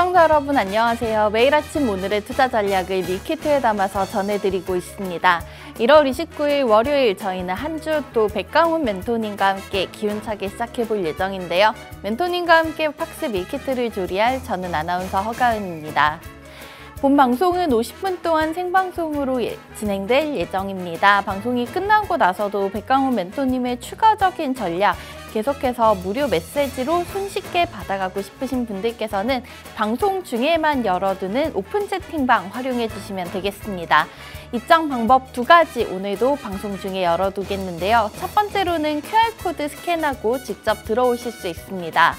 시청자 여러분 안녕하세요. 매일 아침 오늘의 투자 전략을 밀키트에 담아서 전해드리고 있습니다. 1월 29일 월요일 저희는 한 주 또 백강훈 멘토님과 함께 기운차게 시작해볼 예정인데요. 멘토님과 함께 팍스 밀키트를 조리할 저는 아나운서 허가은입니다. 본 방송은 50분 동안 생방송으로 예, 진행될 예정입니다. 방송이 끝나고 나서도 백강훈 멘토님의 추가적인 전략, 계속해서 무료 메시지로 손쉽게 받아가고 싶으신 분들께서는 방송 중에만 열어두는 오픈 채팅방 활용해 주시면 되겠습니다. 입장 방법 두 가지 오늘도 방송 중에 열어두겠는데요. 첫 번째로는 QR코드 스캔하고 직접 들어오실 수 있습니다.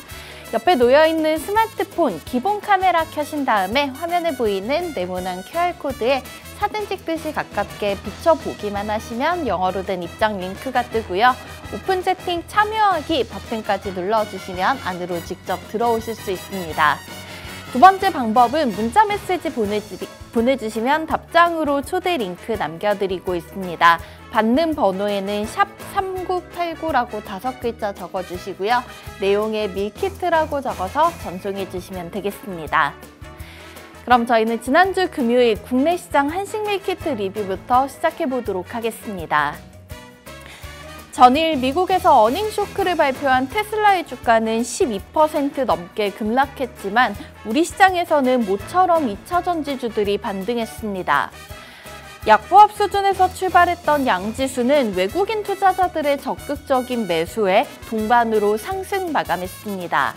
옆에 놓여있는 스마트폰 기본 카메라 켜신 다음에 화면에 보이는 네모난 QR코드에 사진 찍듯이 가깝게 비춰보기만 하시면 영어로 된 입장 링크가 뜨고요. 오픈 채팅 참여하기 버튼까지 눌러주시면 안으로 직접 들어오실 수 있습니다. 두 번째 방법은 문자 메시지 보내주, 시면 답장으로 초대 링크 남겨드리고 있습니다. 받는 번호에는 샵 3989라고 다섯 글자 적어주시고요. 내용에 밀키트라고 적어서 전송해주시면 되겠습니다. 그럼 저희는 지난주 금요일 국내 시장 한식 밀키트 리뷰부터 시작해 보도록 하겠습니다. 전일 미국에서 어닝 쇼크를 발표한 테슬라의 주가는 12% 넘게 급락했지만 우리 시장에서는 모처럼 2차 전지주들이 반등했습니다. 약보합 수준에서 출발했던 양지수는 외국인 투자자들의 적극적인 매수에 동반으로 상승 마감했습니다.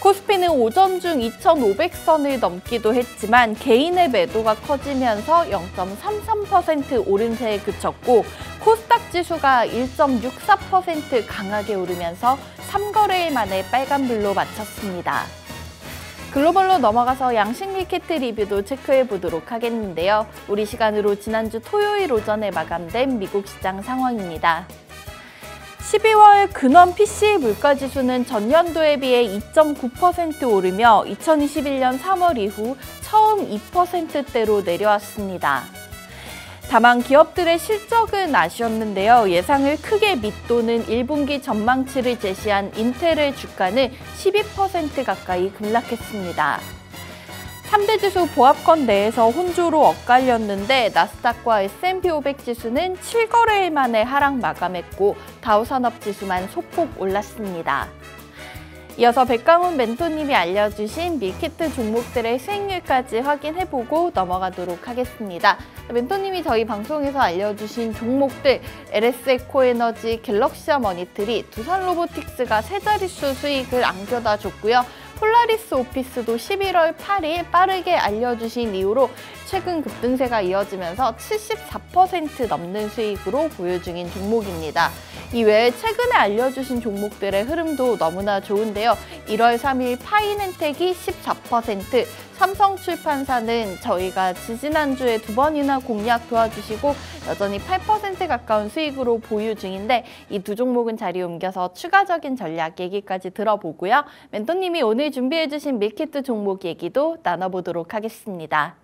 코스피는 오전 중 2,500선을 넘기도 했지만 개인의 매도가 커지면서 0.33% 오름세에 그쳤고 코스닥 지수가 1.64% 강하게 오르면서 3거래일 만에 빨간불로 마쳤습니다. 글로벌로 넘어가서 양식 미케트 리뷰도 체크해 보도록 하겠는데요. 우리 시간으로 지난주 토요일 오전에 마감된 미국 시장 상황입니다. 12월 근원 p c 물가지수는 전년도에 비해 2.9% 오르며 2021년 3월 이후 처음 2%대로 내려왔습니다. 다만 기업들의 실적은 아쉬웠는데요. 예상을 크게 밑도는 1분기 전망치를 제시한 인텔의 주가는 12% 가까이 급락했습니다. 3대 지수 보합권 내에서 혼조로 엇갈렸는데 나스닥과 S&P 500 지수는 7거래일 만에 하락 마감했고 다우산업 지수만 소폭 올랐습니다. 이어서 백강훈 멘토님이 알려주신 밀키트 종목들의 수익률까지 확인해보고 넘어가도록 하겠습니다. 멘토님이 저희 방송에서 알려주신 종목들 LS 에코에너지, 갤럭시아 머니트리, 두산 로보틱스가 세 자릿수 수익을 안겨다 줬고요. 폴라리스 오피스도 11월 8일 빠르게 알려주신 이후로 최근 급등세가 이어지면서 74% 넘는 수익으로 보유 중인 종목입니다. 이외에 최근에 알려주신 종목들의 흐름도 너무나 좋은데요. 1월 3일 파이엔텍이 14%, 삼성 출판사는 저희가 지지난주에 두 번이나 공략 도와주시고 여전히 8% 가까운 수익으로 보유 중인데 이 두 종목은 자리 옮겨서 추가적인 전략 얘기까지 들어보고요. 멘토님이 오늘 준비해주신 밀키트 종목 얘기도 나눠보도록 하겠습니다.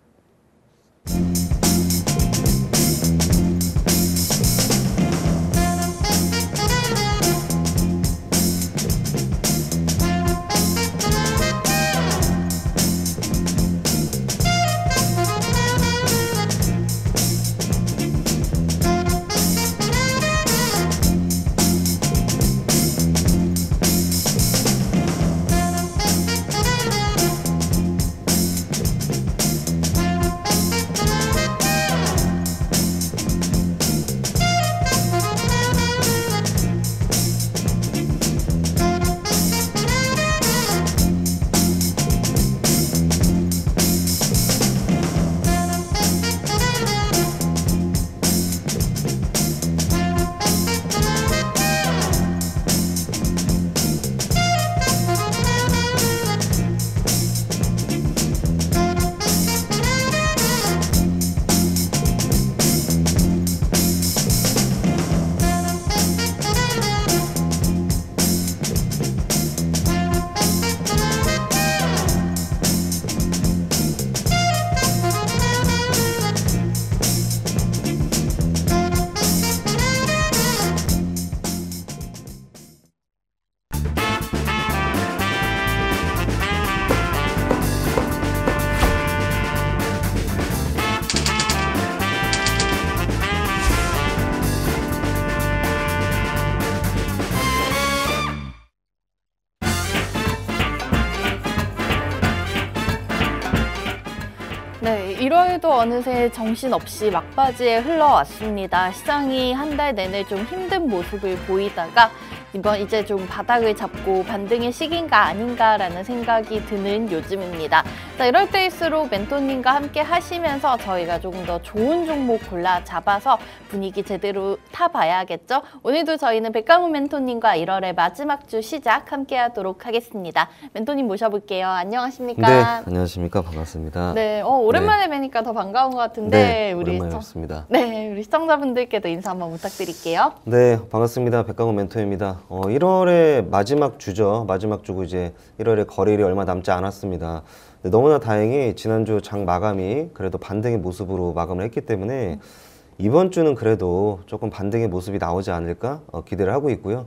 어느새 정신없이 막바지에 흘러왔습니다. 시장이 한 달 내내 좀 힘든 모습을 보이다가 이번 이제 좀 바닥을 잡고 반등의 시기인가 아닌가라는 생각이 드는 요즘입니다. 자, 이럴 때일수록 멘토님과 함께 하시면서 저희가 조금 더 좋은 종목 골라 잡아서 분위기 제대로 타봐야겠죠? 오늘도 저희는 백가문 멘토님과 1월의 마지막 주 시작 함께 하도록 하겠습니다. 멘토님 모셔볼게요. 안녕하십니까? 네, 안녕하십니까? 반갑습니다. 네, 어, 네. 오랜만에 뵈니까 더 반가운 것 같은데 네, 우리 오랜만에 시청... 네, 우리 시청자분들께도 인사 한번 부탁드릴게요. 네, 반갑습니다. 백가문 멘토입니다. 어, 1월의 마지막 주죠. 마지막 주고 이제 1월의 거리일이 얼마 남지 않았습니다. 네, 너무나 다행히 지난주 장 마감이 그래도 반등의 모습으로 마감을 했기 때문에 이번 주는 그래도 조금 반등의 모습이 나오지 않을까 어, 기대를 하고 있고요.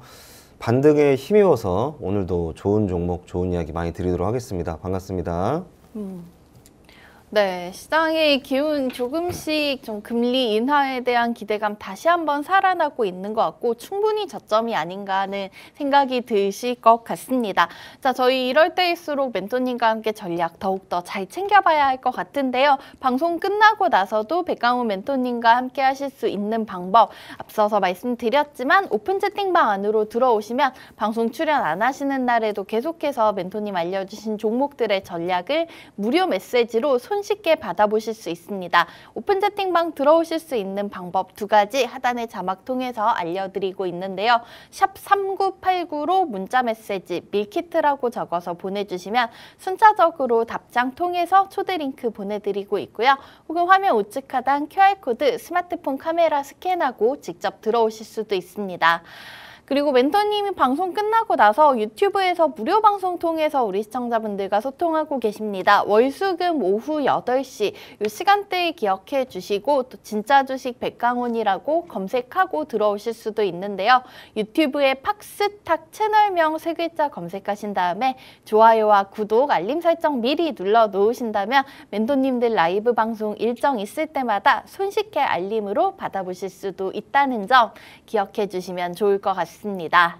반등에 힘입어서 오늘도 좋은 종목, 좋은 이야기 많이 드리도록 하겠습니다. 반갑습니다. 음. 네, 시장의 기운 조금씩 좀 금리 인하에 대한 기대감 다시 한번 살아나고 있는 것 같고 충분히 저점이 아닌가 하는 생각이 드실 것 같습니다. 자, 저희 이럴 때일수록 멘토님과 함께 전략 더욱더 잘 챙겨봐야 할 것 같은데요. 방송 끝나고 나서도 백강우 멘토님과 함께 하실 수 있는 방법 앞서서 말씀드렸지만 오픈 채팅방 안으로 들어오시면 방송 출연 안 하시는 날에도 계속해서 멘토님 알려주신 종목들의 전략을 무료 메시지로 손 손쉽게 받아보실 수 있습니다. 오픈 채팅방 들어오실 수 있는 방법 두 가지 하단의 자막 통해서 알려드리고 있는데요. 샵 3989로 문자 메시지 밀키트라고 적어서 보내주시면 순차적으로 답장 통해서 초대 링크 보내드리고 있고요. 혹은 화면 우측 하단 QR코드 스마트폰 카메라 스캔하고 직접 들어오실 수도 있습니다. 그리고 멘토님이 방송 끝나고 나서 유튜브에서 무료 방송 통해서 우리 시청자분들과 소통하고 계십니다. 월수금 오후 8시 이 시간대에 기억해 주시고 또 진짜 주식 백강원이라고 검색하고 들어오실 수도 있는데요. 유튜브에 팍스탁 채널명 세 글자 검색하신 다음에 좋아요와 구독, 알림 설정 미리 눌러 놓으신다면 멘토님들 라이브 방송 일정 있을 때마다 손쉽게 알림으로 받아보실 수도 있다는 점 기억해 주시면 좋을 것 같습니다. 있습니다.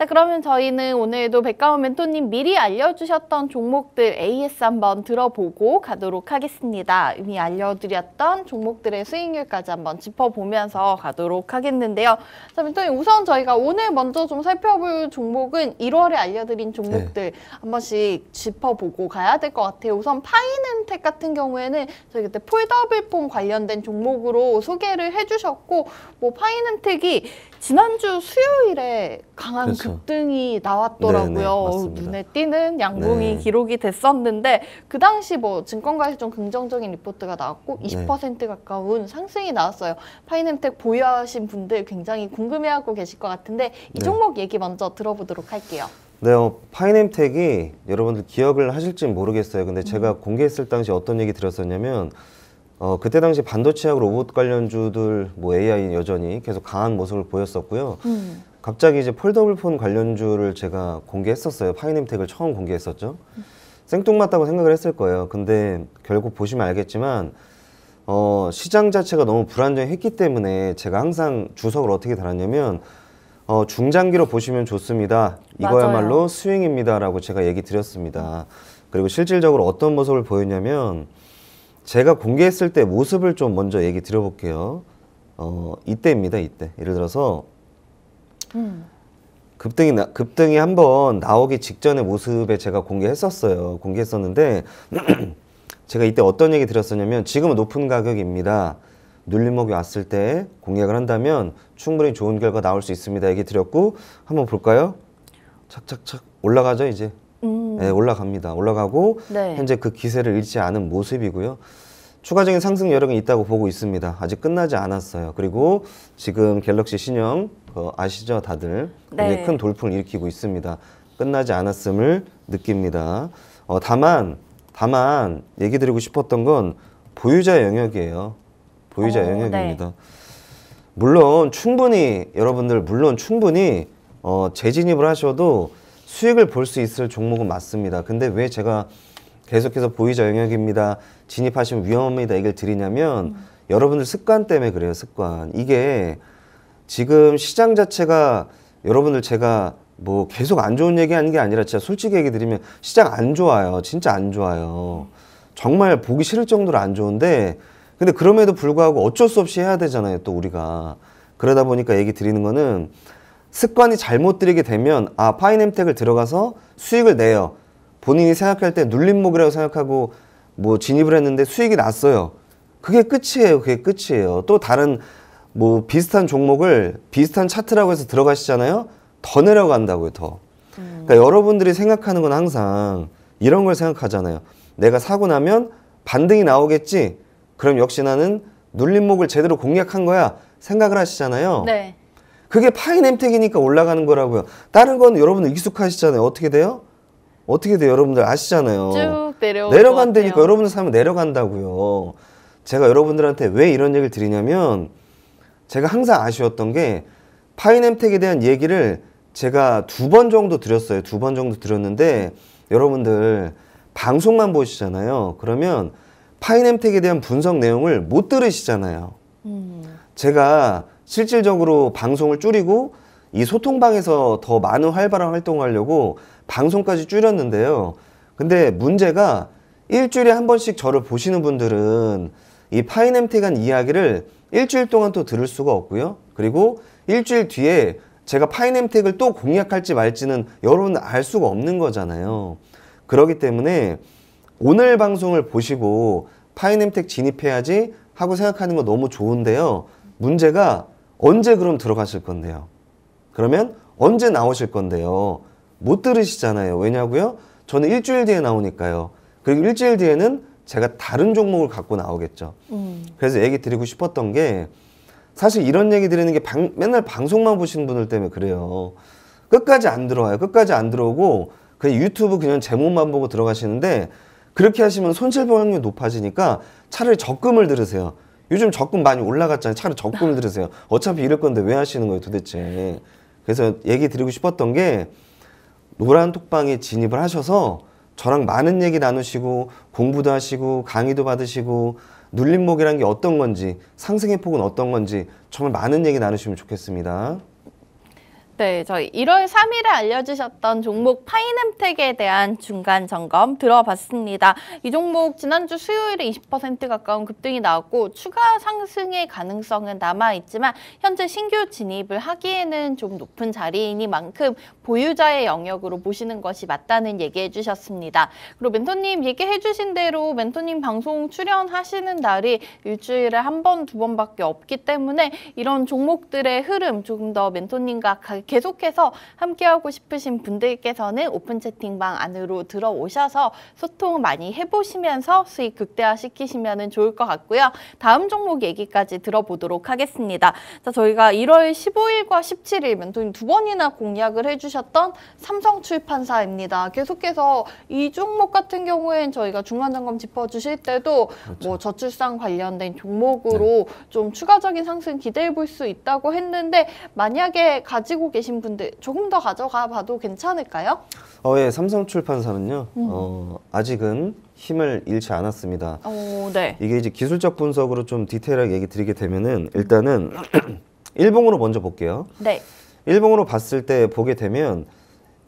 자 그러면 저희는 오늘도 백가원 멘토님 미리 알려주셨던 종목들 AS 한번 들어보고 가도록 하겠습니다. 이미 알려드렸던 종목들의 수익률까지 한번 짚어보면서 가도록 하겠는데요. 자 멘토님 우선 저희가 오늘 먼저 좀 살펴볼 종목은 1월에 알려드린 종목들 네. 한 번씩 짚어보고 가야 될 것 같아요. 우선 파이은텍 같은 경우에는 저희 그때 폴더블폼 관련된 종목으로 소개를 해주셨고 뭐파이은텍이 지난주 수요일에 강한 그렇죠. 박등이 나왔더라고요. 네네, 네, 눈에 띄는 양봉이 네. 기록이 됐었는데 그 당시 뭐 증권가에서 좀 긍정적인 리포트가 나왔고 20% 가까운 상승이 나왔어요. 파이 n 텍 보유하신 분들 굉장히 궁금해하고 계실 것 같은데 이 네. 종목 얘기 먼저 들어보도록 할게요. 네, 어, 파이넴텍이 여러분들 기억을 하실지 모르겠어요. 근데 음. 제가 공개했을 당시 어떤 얘기 드렸었냐면 어, 그때 당시 반도체하고 로봇 관련주들 뭐 AI 여전히 계속 강한 모습을 보였었고요. 음. 갑자기 이제 폴더블폰 관련주를 제가 공개했었어요. 파이님텍을 처음 공개했었죠. 생뚱맞다고 생각을 했을 거예요. 근데 결국 보시면 알겠지만 어, 시장 자체가 너무 불안정했기 때문에 제가 항상 주석을 어떻게 달았냐면 어, 중장기로 보시면 좋습니다. 이거야말로 맞아요. 스윙입니다라고 제가 얘기 드렸습니다. 그리고 실질적으로 어떤 모습을 보였냐면 제가 공개했을 때 모습을 좀 먼저 얘기 드려볼게요. 어, 이때입니다. 이때. 예를 들어서 음. 급등이 나, 급등이 한번 나오기 직전의 모습에 제가 공개했었어요. 공개했었는데 제가 이때 어떤 얘기 드렸었냐면 지금은 높은 가격입니다. 눌림목이 왔을 때 공략을 한다면 충분히 좋은 결과 나올 수 있습니다. 얘기 드렸고 한번 볼까요? 착착착 올라가죠 이제. 음. 네, 올라갑니다. 올라가고 네. 현재 그 기세를 잃지 않은 모습이고요. 추가적인 상승 여력은 있다고 보고 있습니다. 아직 끝나지 않았어요. 그리고 지금 갤럭시 신형 그 아시죠 다들 굉장히 네. 큰 돌풍을 일으키고 있습니다. 끝나지 않았음을 느낍니다. 어, 다만 다만 얘기 드리고 싶었던 건 보유자 영역이에요. 보유자 오, 어, 네. 영역입니다. 네. 물론 충분히 여러분들 물론 충분히 어, 재진입을 하셔도 수익을 볼 수 있을 종목은 맞습니다. 근데 왜 제가 계속해서 보유자 영역입니다. 진입하시면 위험합니다. 얘기를 드리냐면 음. 여러분들 습관 때문에 그래요. 습관. 이게 지금 시장 자체가 여러분들 제가 뭐 계속 안 좋은 얘기 하는 게 아니라 진짜 솔직히 얘기 드리면 시장 안 좋아요. 진짜 안 좋아요. 정말 보기 싫을 정도로 안 좋은데 근데 그럼에도 불구하고 어쩔 수 없이 해야 되잖아요. 또 우리가. 그러다 보니까 얘기 드리는 거는 습관이 잘못 들이게 되면 아 파인엠텍을 들어가서 수익을 내요. 본인이 생각할 때 눌림목이라고 생각하고 뭐 진입을 했는데 수익이 났어요. 그게 끝이에요. 그게 끝이에요. 또 다른 뭐 비슷한 종목을 비슷한 차트라고 해서 들어가시잖아요. 더 내려간다고요, 더. 음. 그러니까 여러분들이 생각하는 건 항상 이런 걸 생각하잖아요. 내가 사고 나면 반등이 나오겠지. 그럼 역시 나는 눌림목을 제대로 공략한 거야. 생각을 하시잖아요. 네. 그게 파인 햄텍이니까 올라가는 거라고요. 다른 건 여러분들 익숙하시잖아요. 어떻게 돼요? 어떻게 돼요? 여러분들 아시잖아요. 쭉 내려간다니까 여러분들 사면 내려간다고요. 제가 여러분들한테 왜 이런 얘기를 드리냐면 제가 항상 아쉬웠던 게 파인엠텍에 대한 얘기를 제가 두 번 정도 드렸어요. 두 번 정도 드렸는데 여러분들 방송만 보시잖아요. 그러면 파인엠텍에 대한 분석 내용을 못 들으시잖아요. 음. 제가 실질적으로 방송을 줄이고 이 소통방에서 더 많은 활발한 활동을 하려고 방송까지 줄였는데요. 근데 문제가 일주일에 한 번씩 저를 보시는 분들은 이 파인엠텍한 이야기를 일주일 동안 또 들을 수가 없고요. 그리고 일주일 뒤에 제가 파이넴텍을 또 공략할지 말지는 여러분 알 수가 없는 거잖아요. 그러기 때문에 오늘 방송을 보시고 파이넴텍 진입해야지 하고 생각하는 거 너무 좋은데요. 문제가 언제 그럼 들어가실 건데요. 그러면 언제 나오실 건데요. 못 들으시잖아요. 왜냐고요? 저는 일주일 뒤에 나오니까요. 그리고 일주일 뒤에는 제가 다른 종목을 갖고 나오겠죠. 음. 그래서 얘기 드리고 싶었던 게 사실 이런 얘기 드리는 게 방, 맨날 방송만 보시는 분들 때문에 그래요. 끝까지 안 들어와요. 끝까지 안 들어오고 그냥 유튜브 그냥 제목만 보고 들어가시는데 그렇게 하시면 손실 보확률 높아지니까 차라리 적금을 들으세요. 요즘 적금 많이 올라갔잖아요. 차라리 적금을 들으세요. 어차피 이럴 건데 왜 하시는 거예요 도대체. 그래서 얘기 드리고 싶었던 게 노란 톡방에 진입을 하셔서 저랑 많은 얘기 나누시고 공부도 하시고 강의도 받으시고 눌림목이란 게 어떤 건지 상승의 폭은 어떤 건지 정말 많은 얘기 나누시면 좋겠습니다. 네, 저희 1월 3일에 알려주셨던 종목 파이 n 텍에 대한 중간 점검 들어봤습니다. 이 종목 지난주 수요일에 20% 가까운 급등이 나왔고 추가 상승의 가능성은 남아있지만 현재 신규 진입을 하기에는 좀 높은 자리이니만큼 보유자의 영역으로 보시는 것이 맞다는 얘기해 주셨습니다. 그리고 멘토님 얘기해 주신 대로 멘토님 방송 출연하시는 날이 일주일에 한 번, 두 번밖에 없기 때문에 이런 종목들의 흐름 조금 더 멘토님과 가 계속해서 함께하고 싶으신 분들께서는 오픈 채팅방 안으로 들어오셔서 소통 많이 해보시면서 수익 극대화시키시면 좋을 것 같고요. 다음 종목 얘기까지 들어보도록 하겠습니다. 자, 저희가 1월 15일과 17일 멘토님 두 번이나 공략을 해주셨던 삼성 출판사입니다. 계속해서 이 종목 같은 경우엔 저희가 중간점검 짚어주실 때도 그렇죠. 뭐 저출산 관련된 종목으로 네. 좀 추가적인 상승 기대해 볼 수 있다고 했는데 만약에 가지고 계신 계신 분들 조금 더 가져가 봐도 괜찮을까요? 어, 예, 삼성출판사는요. 음. 어, 아직은 힘을 잃지 않았습니다. 어, 네. 이게 이제 기술적 분석으로 좀 디테일하게 얘기 드리게 되면은 일단은 일봉으로 먼저 볼게요. 네. 일봉으로 봤을 때 보게 되면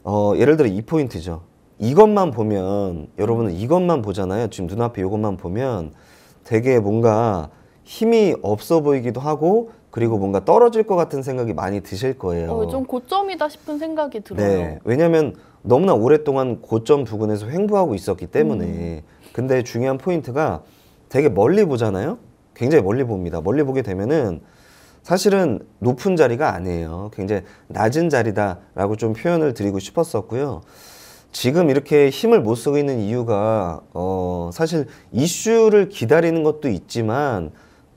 어, 예를 들어 이 포인트죠. 이것만 보면 여러분은 이것만 보잖아요. 지금 눈앞에 이것만 보면 되게 뭔가 힘이 없어 보이기도 하고 그리고 뭔가 떨어질 것 같은 생각이 많이 드실 거예요. 어, 좀 고점이다 싶은 생각이 들어요. 네, 왜냐면 너무나 오랫동안 고점 부근에서 횡보하고 있었기 때문에 음. 근데 중요한 포인트가 되게 멀리 보잖아요. 굉장히 멀리 봅니다. 멀리 보게 되면은 사실은 높은 자리가 아니에요. 굉장히 낮은 자리다라고 좀 표현을 드리고 싶었었고요. 지금 이렇게 힘을 못 쓰고 있는 이유가 어 사실 이슈를 기다리는 것도 있지만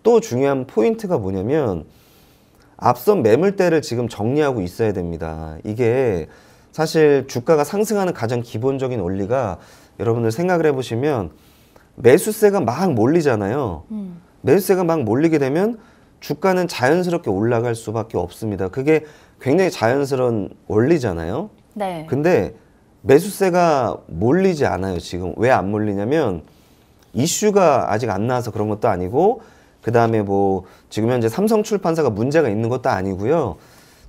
또 중요한 포인트가 뭐냐면 앞선 매물대를 지금 정리하고 있어야 됩니다. 이게 사실 주가가 상승하는 가장 기본적인 원리가 여러분들 생각을 해보시면 매수세가 막 몰리잖아요. 음. 매수세가 막 몰리게 되면 주가는 자연스럽게 올라갈 수밖에 없습니다. 그게 굉장히 자연스러운 원리잖아요. 네. 근데 매수세가 몰리지 않아요, 지금. 왜 안 몰리냐면 이슈가 아직 안 나와서 그런 것도 아니고 그 다음에 뭐 지금 현재 삼성 출판사가 문제가 있는 것도 아니고요.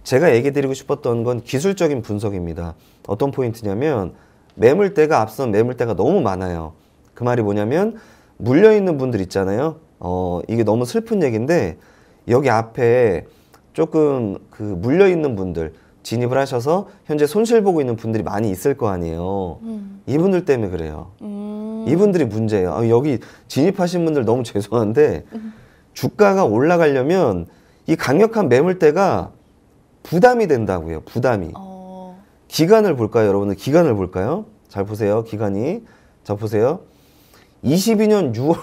제가 얘기 드리고 싶었던 건 기술적인 분석입니다. 어떤 포인트냐면 매물대가 앞선 매물대가 너무 많아요. 그 말이 뭐냐면 물려있는 분들 있잖아요. 어, 이게 너무 슬픈 얘기인데 여기 앞에 조금 그 물려있는 분들 진입을 하셔서 현재 손실 보고 있는 분들이 많이 있을 거 아니에요. 음. 이분들 때문에 그래요. 음. 이분들이 문제예요. 아, 여기 진입하신 분들 너무 죄송한데 음. 주가가 올라가려면 이 강력한 매물대가 부담이 된다고요. 부담이. 어... 기간을 볼까요, 여러분들? 기간을 볼까요? 잘 보세요. 기간이. 자, 보세요. 22년 6월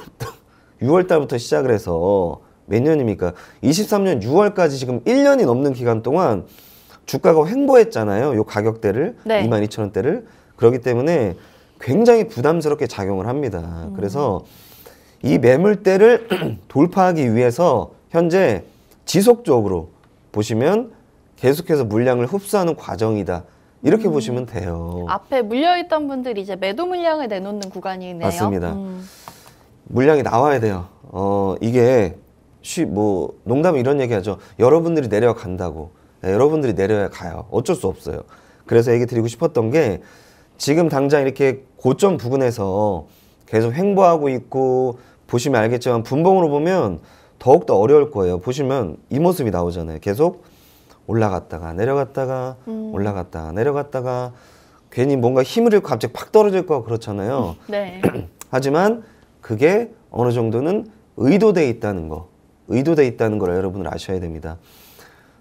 6월 달부터 시작을 해서 몇 년입니까? 23년 6월까지 지금 1년이 넘는 기간 동안 주가가 횡보했잖아요. 요 가격대를 네. 22,000원대를. 그렇기 때문에 굉장히 부담스럽게 작용을 합니다. 음. 그래서 이 매물대를 돌파하기 위해서 현재 지속적으로 보시면 계속해서 물량을 흡수하는 과정이다. 이렇게 음. 보시면 돼요. 앞에 물려있던 분들이 이제 매도 물량을 내놓는 구간이네요. 맞습니다. 음. 물량이 나와야 돼요. 어, 이게 쉬, 뭐, 농담 이런 얘기 하죠. 여러분들이 내려간다고. 네, 여러분들이 내려야 가요. 어쩔 수 없어요. 그래서 얘기 드리고 싶었던 게 지금 당장 이렇게 고점 부근에서 계속 횡보하고 있고 보시면 알겠지만 분봉으로 보면 더욱더 어려울 거예요. 보시면 이 모습이 나오잖아요. 계속 올라갔다가 내려갔다가 음. 올라갔다가 내려갔다가 괜히 뭔가 힘을 잃고 갑자기 팍 떨어질 거 그렇잖아요. 네. 하지만 그게 어느 정도는 의도돼 있다는 거, 의도돼 있다는 걸여러분들 아셔야 됩니다.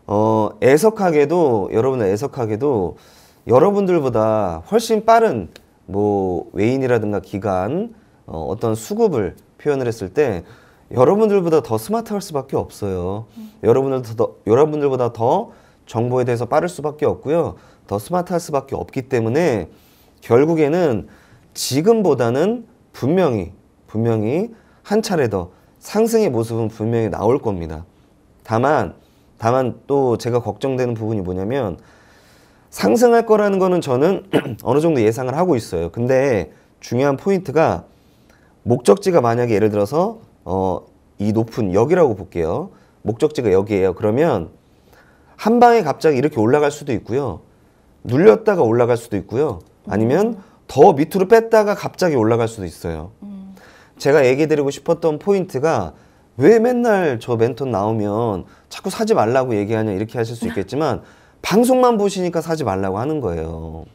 어, 애석하게도 여러분은 애석하게도 여러분들보다 훨씬 빠른 뭐 외인이라든가 기간 어, 어떤 수급을 표현을 했을 때 여러분들보다 더 스마트할 수밖에 없어요. 음. 여러분들 더, 여러분들보다 더 정보에 대해서 빠를 수밖에 없고요. 더 스마트할 수밖에 없기 때문에 결국에는 지금보다는 분명히 분명히 한 차례 더 상승의 모습은 분명히 나올 겁니다. 다만 다만 또 제가 걱정되는 부분이 뭐냐면 상승할 거라는 거는 저는 어느 정도 예상을 하고 있어요. 근데 중요한 포인트가 목적지가 만약에 예를 들어서 어, 이 높은 여기라고 볼게요. 목적지가 여기예요. 그러면 한 방에 갑자기 이렇게 올라갈 수도 있고요. 눌렸다가 올라갈 수도 있고요. 아니면 더 밑으로 뺐다가 갑자기 올라갈 수도 있어요. 제가 얘기 드리고 싶었던 포인트가 왜 맨날 저 멘토 나오면 자꾸 사지 말라고 얘기하냐 이렇게 하실 수 있겠지만 방송만 보시니까 사지 말라고 하는 거예요.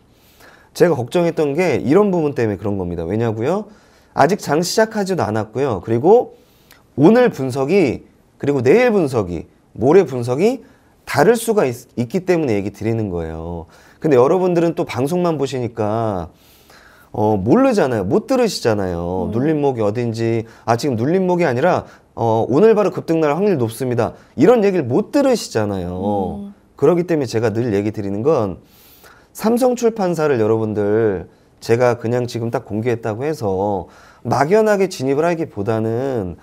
제가 걱정했던 게 이런 부분 때문에 그런 겁니다. 왜냐고요? 아직 장 시작하지도 않았고요. 그리고 오늘 분석이 그리고 내일 분석이 모레 분석이 다를 수가 있, 기 때문에 얘기 드리는 거예요. 근데 여러분들은 또 방송만 보시니까 어, 모르잖아요. 못 들으시잖아요. 음. 눌림목이 어딘지 아 지금 눌림목이 아니라 어, 오늘 바로 급등날 확률 높습니다. 이런 얘기를 못 들으시잖아요. 음. 그러기 때문에 제가 늘 얘기 드리는 건 삼성 출판사를 여러분들 제가 그냥 지금 딱 공개했다고 해서 막연하게 진입을 하기보다는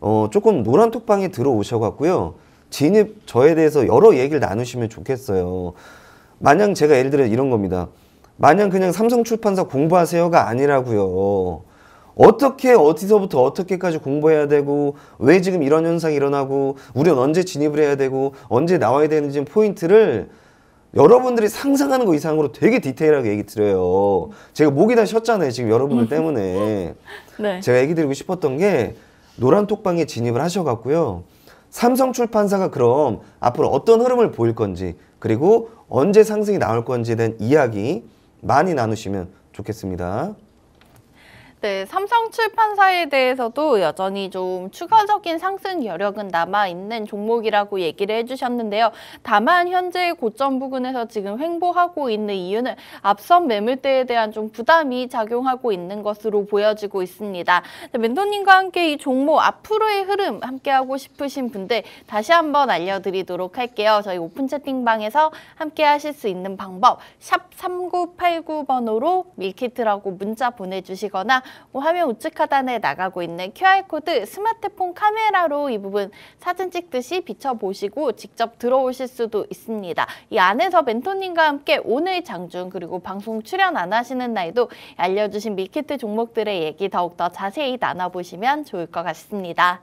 어, 조금 노란 톡방에 들어오셔갖고요. 진입 저에 대해서 여러 얘기를 나누시면 좋겠어요. 만약 제가 예를 들어 이런 겁니다. 만약 그냥 삼성출판사 공부하세요가 아니라고요. 어떻게 어디서부터 어떻게까지 공부해야 되고 왜 지금 이런 현상이 일어나고 우리는 언제 진입을 해야 되고 언제 나와야 되는지 포인트를 여러분들이 상상하는 거 이상으로 되게 디테일하게 얘기 드려요. 제가 목이 다 쉬었잖아요. 지금 여러분들 때문에. 네. 제가 얘기 드리고 싶었던 게 노란 톡방에 진입을 하셔갖고요. 삼성 출판사가 그럼 앞으로 어떤 흐름을 보일 건지 그리고 언제 상승이 나올 건지에 대한 이야기 많이 나누시면 좋겠습니다. 네, 삼성 출판사에 대해서도 여전히 좀 추가적인 상승 여력은 남아있는 종목이라고 얘기를 해주셨는데요. 다만 현재 고점 부근에서 지금 횡보하고 있는 이유는 앞선 매물대에 대한 좀 부담이 작용하고 있는 것으로 보여지고 있습니다. 네, 멘토님과 함께 이 종목 앞으로의 흐름 함께하고 싶으신 분들 다시 한번 알려드리도록 할게요. 저희 오픈 채팅방에서 함께 하실 수 있는 방법 샵 3989번호로 밀키트라고 문자 보내주시거나 뭐 화면 우측 하단에 나가고 있는 QR코드 스마트폰 카메라로 이 부분 사진 찍듯이 비춰보시고 직접 들어오실 수도 있습니다. 이 안에서 멘토님과 함께 오늘 장중 그리고 방송 출연 안 하시는 날도 알려주신 밀키트 종목들의 얘기 더욱더 자세히 나눠보시면 좋을 것 같습니다.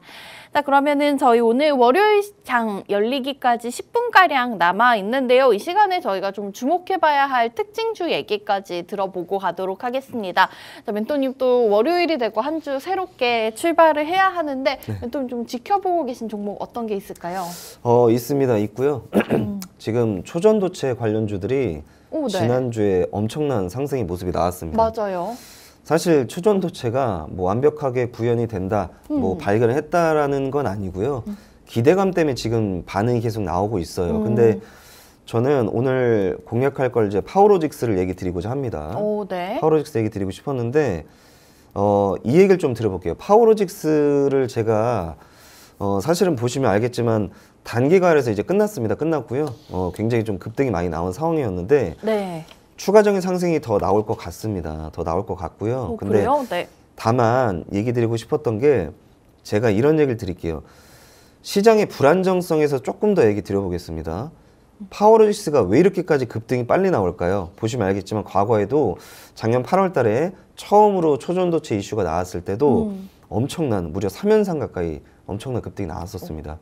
자 그러면은 저희 오늘 월요일 장 열리기까지 10분가량 남아있는데요. 이 시간에 저희가 좀 주목해봐야 할 특징주 얘기까지 들어보고 가도록 하겠습니다. 자 멘토님 또 월요일이 되고 한 주 새롭게 출발을 해야 하는데 네. 멘토님 좀 지켜보고 계신 종목 어떤 게 있을까요? 어 있습니다. 있고요. 음. 지금 초전도체 관련주들이 오, 네. 지난주에 엄청난 상승의 모습이 나왔습니다. 맞아요. 사실 추전도체가 뭐 완벽하게 구현이 된다, 뭐 음. 뭐 발견을 했다라는 건 아니고요. 음. 기대감 때문에 지금 반응이 계속 나오고 있어요. 음. 근데 저는 오늘 공략할 걸 이제 파워로직스를 얘기 드리고자 합니다. 오, 네. 파워로직스 얘기 드리고 싶었는데 어, 이 얘기를 좀 들어볼게요. 파워로직스를 제가 어, 사실은 보시면 알겠지만 단기가에서 이제 끝났습니다. 끝났고요. 어, 굉장히 좀 급등이 많이 나온 상황이었는데 네. 추가적인 상승이 더 나올 것 같습니다. 더 나올 것 같고요. 오, 어, 근데 그래요? 네. 다만 얘기 드리고 싶었던 게 제가 이런 얘기를 드릴게요. 시장의 불안정성에서 조금 더 얘기 드려보겠습니다. 파워로지스가 왜 이렇게까지 급등이 빨리 나올까요? 보시면 알겠지만 과거에도 작년 8월 달에 처음으로 초전도체 이슈가 나왔을 때도 음. 엄청난 무려 3연상 가까이 엄청난 급등이 나왔었습니다.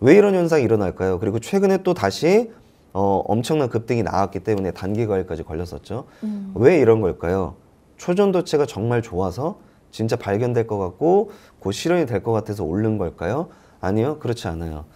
왜 이런 현상이 일어날까요? 그리고 최근에 또 다시 어, 엄청난 급등이 나왔기 때문에 단기 과래까지 걸렸었죠. 음. 왜 이런 걸까요? 초전도체가 정말 좋아서 진짜 발견될 것 같고 곧 실현이 될 것 같아서 오른 걸까요? 아니요, 그렇지 않아요.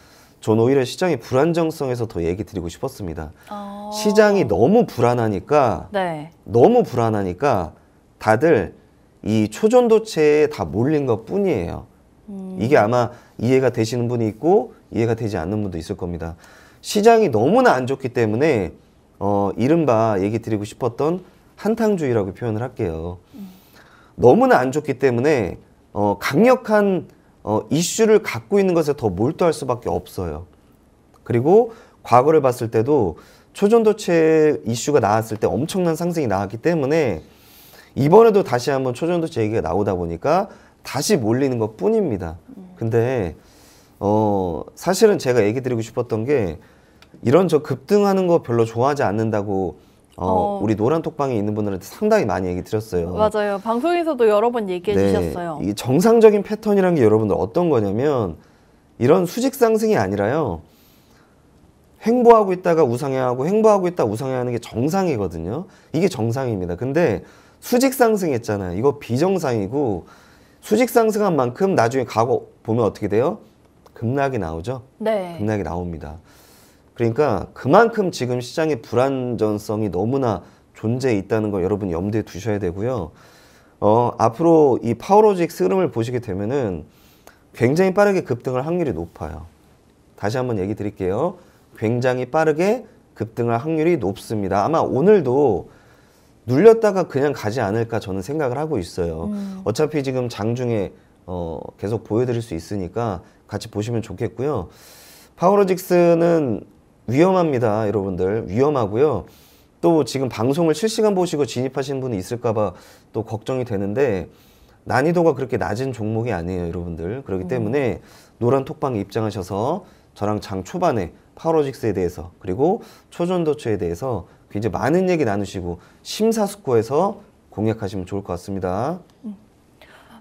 전 오히려 시장의 불안정성에서 더 얘기 드리고 싶었습니다. 어... 시장이 너무 불안하니까, 네. 너무 불안하니까 다들 이 초전도체에 다 몰린 것 뿐이에요. 음... 이게 아마 이해가 되시는 분이 있고 이해가 되지 않는 분도 있을 겁니다. 시장이 너무나 안 좋기 때문에 어, 이른바 얘기 드리고 싶었던 한탕주의라고 표현을 할게요. 너무나 안 좋기 때문에 어, 강력한 어, 이슈를 갖고 있는 것에 더 몰두할 수밖에 없어요. 그리고 과거를 봤을 때도 초전도체 이슈가 나왔을 때 엄청난 상승이 나왔기 때문에 이번에도 다시 한번 초전도체 얘기가 나오다 보니까 다시 몰리는 것 뿐입니다. 근데 어, 사실은 제가 얘기 드리고 싶었던 게 이런 저 급등하는 거 별로 좋아하지 않는다고 어, 어. 우리 노란 톡방에 있는 분들한테 상당히 많이 얘기 드렸어요. 맞아요. 방송에서도 여러 번 얘기해 네, 주셨어요. 이 정상적인 패턴이란 게 여러분들 어떤 거냐면 이런 수직 상승이 아니라요. 행보하고 있다가 우상향하고 행보하고 있다 우상향하는 게 정상이거든요. 이게 정상입니다. 근데 수직 상승했잖아요. 이거 비정상이고 수직 상승한 만큼 나중에 가고 보면 어떻게 돼요? 급락이 나오죠? 네. 급락이 나옵니다. 그러니까 그만큼 지금 시장의 불안전성이 너무나 존재해 있다는 걸 여러분 염두에 두셔야 되고요. 어, 앞으로 이 파워로직 흐름을 보시게 되면은 굉장히 빠르게 급등할 확률이 높아요. 다시 한번 얘기 드릴게요. 굉장히 빠르게 급등할 확률이 높습니다. 아마 오늘도 눌렸다가 그냥 가지 않을까 저는 생각을 하고 있어요. 음. 어차피 지금 장중에 어, 계속 보여드릴 수 있으니까 같이 보시면 좋겠고요. 파워로직스는 위험합니다. 여러분들 위험하고요. 또 지금 방송을 실시간 보시고 진입하신 분이 있을까봐 또 걱정이 되는데 난이도가 그렇게 낮은 종목이 아니에요. 여러분들. 그렇기 음. 때문에 노란 톡방에 입장하셔서 저랑 장 초반에 파워로직스에 대해서 그리고 초전도체에 대해서 굉장히 많은 얘기 나누시고 심사숙고해서 공략하시면 좋을 것 같습니다.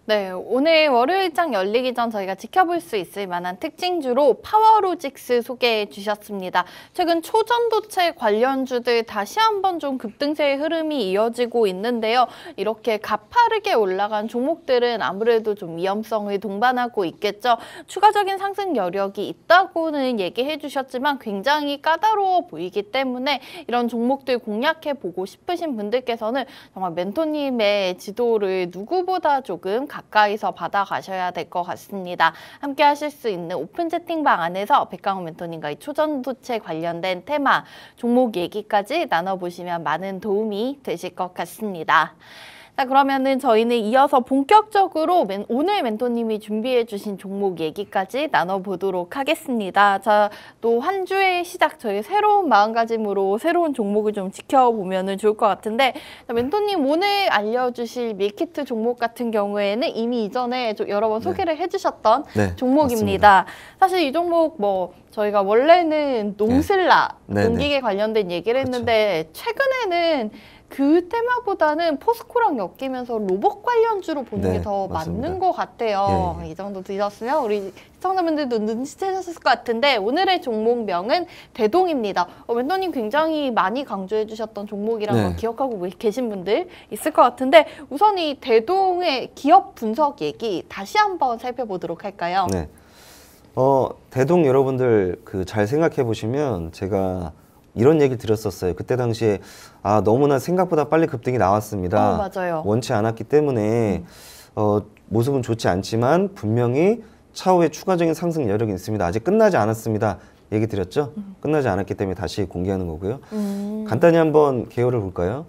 네, 오늘 월요일장 열리기 전 저희가 지켜볼 수 있을 만한 특징주로 파워로직스 소개해 주셨습니다. 최근 초전도체 관련주들 다시 한번 좀 급등세의 흐름이 이어지고 있는데요. 이렇게 가파르게 올라간 종목들은 아무래도 좀 위험성을 동반하고 있겠죠. 추가적인 상승 여력이 있다고는 얘기해 주셨지만 굉장히 까다로워 보이기 때문에 이런 종목들 공략해 보고 싶으신 분들께서는 정말 멘토님의 지도를 누구보다 조금 가까이서 받아가셔야 될 것 같습니다. 함께 하실 수 있는 오픈 채팅방 안에서 백강호 멘토님과의 초전도체 관련된 테마, 종목 얘기까지 나눠보시면 많은 도움이 되실 것 같습니다. 자 그러면은 저희는 이어서 본격적으로 맨, 오늘 멘토님이 준비해 주신 종목 얘기까지 나눠보도록 하겠습니다. 자또 한 주의 시작 저희 새로운 마음가짐으로 새로운 종목을 좀 지켜보면 은 좋을 것 같은데 자, 멘토님 오늘 알려주실 밀키트 종목 같은 경우에는 이미 이전에 여러 번 네. 소개를 네. 해주셨던 네, 종목입니다. 맞습니다. 사실 이 종목 뭐 저희가 원래는 농슬라 네. 네, 네. 농기계 관련된 얘기를 그렇죠. 했는데 최근에는 그 테마보다는 포스코랑 엮이면서 로봇 관련주로 보는 네, 게더 맞는 것 같아요. 예, 예. 이 정도 드렸으면 우리 시청자분들도 눈치채셨을 것 같은데 오늘의 종목명은 대동입니다. 어, 멘토님 굉장히 많이 강조해 주셨던 종목이라고 네. 기억하고 계신 분들 있을 것 같은데 우선 이 대동의 기업 분석 얘기 다시 한번 살펴보도록 할까요? 네. 어, 대동 여러분들 그 잘 생각해 보시면 제가 이런 얘기를 드렸었어요. 그때 당시에 아 너무나 생각보다 빨리 급등이 나왔습니다. 어, 맞아요. 원치 않았기 때문에 음. 어, 모습은 좋지 않지만 분명히 차후에 추가적인 상승 여력이 있습니다. 아직 끝나지 않았습니다. 얘기 드렸죠? 음. 끝나지 않았기 때문에 다시 공개하는 거고요. 음. 간단히 한번 개요를 볼까요?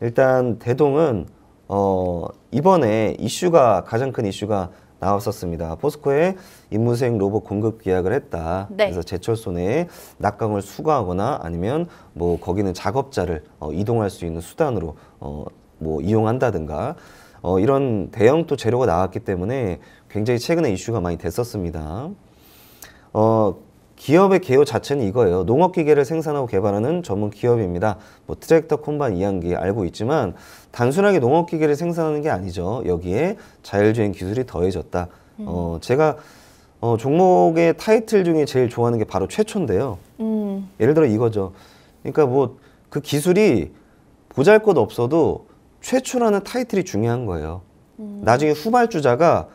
일단 대동은 어, 이번에 이슈가 가장 큰 이슈가 나왔었습니다. 포스코에 임무생 로봇 공급 계약을 했다. 네. 그래서 제철 손에 낙강을 수거하거나 아니면 뭐 거기는 작업자를 어, 이동할 수 있는 수단으로 어, 뭐 이용한다든가 어, 이런 대형 또 재료가 나왔기 때문에 굉장히 최근에 이슈가 많이 됐었습니다. 어, 기업의 개요 자체는 이거예요. 농업기계를 생산하고 개발하는 전문 기업입니다. 뭐 트랙터, 콤바 이안기 알고 있지만 단순하게 농업기계를 생산하는 게 아니죠. 여기에 자율주행 기술이 더해졌다. 어, 음. 어, 제가 어, 종목의 타이틀 중에 제일 좋아하는 게 바로 최초인데요. 음. 예를 들어 이거죠. 그러니까 뭐 그 기술이 보잘 것 없어도 최초라는 타이틀이 중요한 거예요. 음. 나중에 후발주자가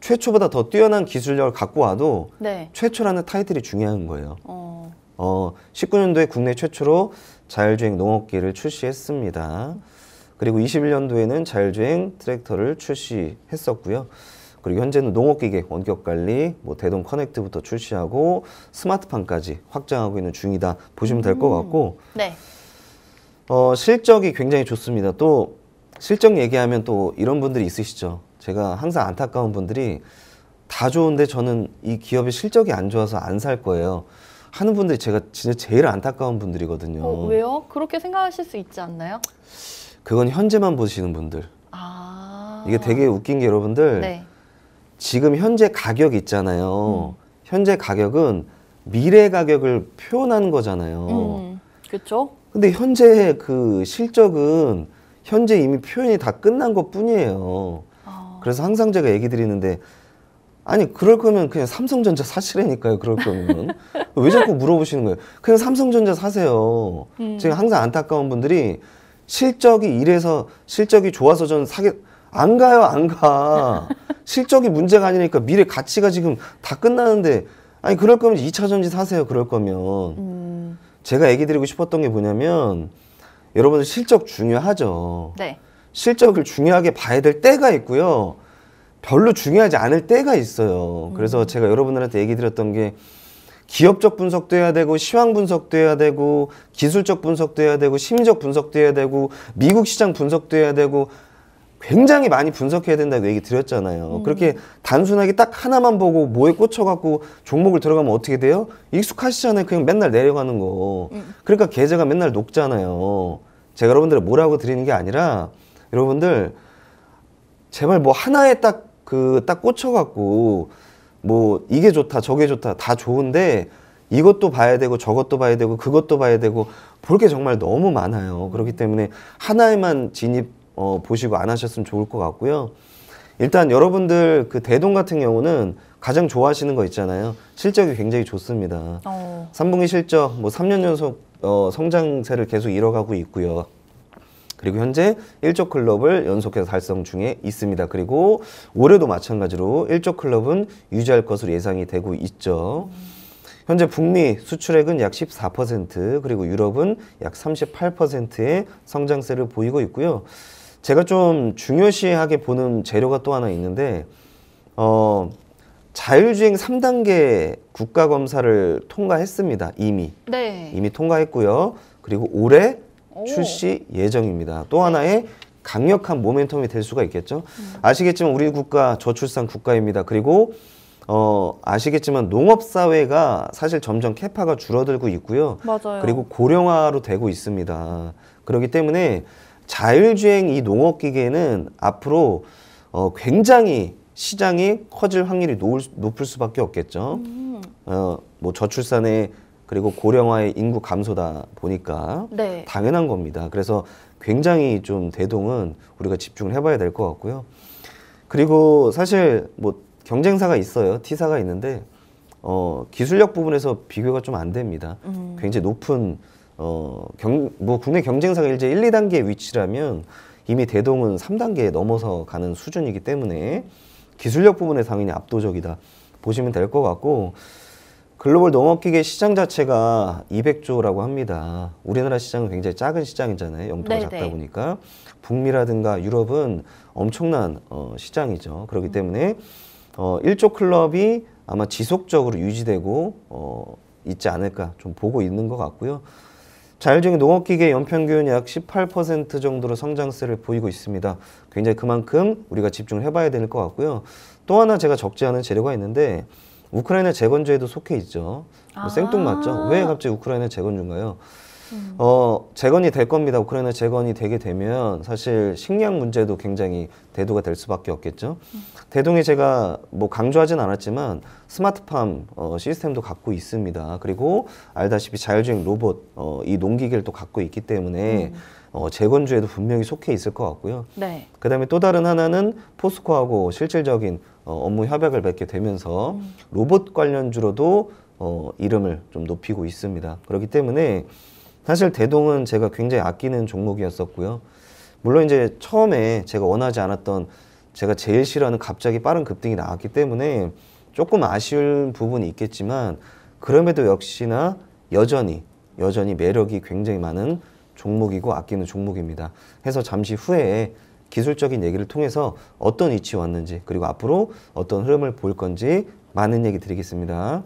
최초보다 더 뛰어난 기술력을 갖고 와도 네. 최초라는 타이틀이 중요한 거예요. 어. 어, 19년도에 국내 최초로 자율주행 농업기를 출시했습니다. 그리고 21년도에는 자율주행 트랙터를 출시했었고요. 그리고 현재는 농업기계 원격 관리, 뭐 대동 커넥트부터 출시하고 스마트팜까지 확장하고 있는 중이다 보시면 될것 음. 같고 네. 어, 실적이 굉장히 좋습니다. 또 실적 얘기하면 또 이런 분들이 있으시죠. 제가 항상 안타까운 분들이 다 좋은데 저는 이 기업의 실적이 안 좋아서 안 살 거예요. 하는 분들이 제가 진짜 제일 안타까운 분들이거든요. 어, 왜요? 그렇게 생각하실 수 있지 않나요? 그건 현재만 보시는 분들. 아. 이게 되게 웃긴 게 여러분들 네. 지금 현재 가격 있잖아요. 음. 현재 가격은 미래 가격을 표현하는 거잖아요. 음. 그렇죠. 근데 현재 그 실적은 현재 이미 표현이 다 끝난 것 뿐이에요. 아. 그래서 항상 제가 얘기 드리는데 아니 그럴 거면 그냥 삼성전자 사시라니까요. 그럴 거면 왜 자꾸 물어보시는 거예요? 그냥 삼성전자 사세요. 음. 지금 항상 안타까운 분들이 실적이 이래서 실적이 좋아서 저는 사게 안 가요 안 가. 실적이 문제가 아니니까 미래 가치가 지금 다 끝나는데 아니 그럴 거면 2차 전지 사세요 그럴 거면. 음. 제가 얘기 드리고 싶었던 게 뭐냐면 여러분들 실적 중요하죠. 네. 실적을 중요하게 봐야 될 때가 있고요. 별로 중요하지 않을 때가 있어요. 그래서 음. 제가 여러분들한테 얘기 드렸던 게 기업적 분석도 해야 되고 시황 분석도 해야 되고 기술적 분석도 해야 되고 심리적 분석도 해야 되고 미국 시장 분석도 해야 되고 굉장히 많이 분석해야 된다고 얘기 드렸잖아요. 음. 그렇게 단순하게 딱 하나만 보고 뭐에 꽂혀갖고 종목을 들어가면 어떻게 돼요? 익숙하시잖아요. 그냥 맨날 내려가는 거. 음. 그러니까 계좌가 맨날 녹잖아요. 제가 여러분들 을 뭐라고 드리는 게 아니라 여러분들 제발 뭐 하나에 딱 그딱 그딱 꽂혀갖고 뭐 이게 좋다 저게 좋다 다 좋은데 이것도 봐야 되고 저것도 봐야 되고 그것도 봐야 되고 볼 게 정말 너무 많아요. 그렇기 때문에 하나에만 진입 어, 보시고 안 하셨으면 좋을 것 같고요. 일단 여러분들 그 대동 같은 경우는 가장 좋아하시는 거 있잖아요. 실적이 굉장히 좋습니다. 어. 3분기 실적 뭐 3년 연속 어, 성장세를 계속 이어가고 있고요. 그리고 현재 1조 클럽을 연속해서 달성 중에 있습니다. 그리고 올해도 마찬가지로 1조 클럽은 유지할 것으로 예상이 되고 있죠. 현재 북미 수출액은 약 14% 그리고 유럽은 약 38%의 성장세를 보이고 있고요. 제가 좀 중요시하게 보는 재료가 또 하나 있는데 어, 자율주행 3단계 국가검사를 통과했습니다. 이미. 네. 이미 통과했고요. 그리고 올해 출시 예정입니다. 또 하나의 강력한 모멘텀이 될 수가 있겠죠. 음. 아시겠지만 우리 국가 저출산 국가입니다. 그리고 어, 아시겠지만 농업 사회가 사실 점점 캐파가 줄어들고 있고요. 맞아요. 그리고 고령화로 되고 있습니다. 그렇기 때문에 자율주행 이 농업 기계는 앞으로 어, 굉장히 시장이 커질 확률이 높을, 수밖에 없겠죠. 음. 어, 뭐 저출산의 그리고 고령화의 인구 감소다 보니까 네. 당연한 겁니다. 그래서 굉장히 좀 대동은 우리가 집중을 해봐야 될 것 같고요. 그리고 사실 뭐 경쟁사가 있어요. T사가 있는데 어, 기술력 부분에서 비교가 좀 안 됩니다. 음. 굉장히 높은 어, 경, 뭐 국내 경쟁사가 이제 1, 2단계 위치라면 이미 대동은 3단계에 넘어서 가는 수준이기 때문에 기술력 부분에 당연히 압도적이다 보시면 될 것 같고 글로벌 농업기계 시장 자체가 200조라고 합니다. 우리나라 시장은 굉장히 작은 시장이잖아요. 영토가 네네. 작다 네. 보니까 북미라든가 유럽은 엄청난 어, 시장이죠. 그렇기 음. 때문에 어, 1조 클럽이 아마 지속적으로 유지되고 어, 있지 않을까 좀 보고 있는 것 같고요. 자율적인 농업기계 연평균 약 18% 정도로 성장세를 보이고 있습니다. 굉장히 그만큼 우리가 집중을 해봐야 될 것 같고요. 또 하나 제가 적지 않은 재료가 있는데 우크라이나 재건주에도 속해 있죠. 뭐 아 생뚱맞죠. 왜 갑자기 우크라이나 재건주인가요? 음. 어, 재건이 될 겁니다. 우크라이나 재건이 되게 되면 사실 식량 문제도 굉장히 대두가 될 수밖에 없겠죠. 음. 대동이 제가 뭐 강조하진 않았지만 스마트팜 어, 시스템도 갖고 있습니다. 그리고 알다시피 자율주행 로봇 어, 이 농기계를 또 갖고 있기 때문에 음. 어, 재건주에도 분명히 속해 있을 것 같고요. 네. 그다음에 또 다른 하나는 포스코하고 실질적인 어, 업무 협약을 맺게 되면서 음. 로봇 관련주로도 어, 이름을 좀 높이고 있습니다. 그렇기 때문에 사실 대동은 제가 굉장히 아끼는 종목이었었고요. 물론 이제 처음에 제가 원하지 않았던 제가 제일 싫어하는 갑자기 빠른 급등이 나왔기 때문에 조금 아쉬운 부분이 있겠지만 그럼에도 역시나 여전히 여전히 매력이 굉장히 많은 종목이고 아끼는 종목입니다. 해서 잠시 후에 기술적인 얘기를 통해서 어떤 위치에 왔는지 그리고 앞으로 어떤 흐름을 볼 건지 많은 얘기 드리겠습니다.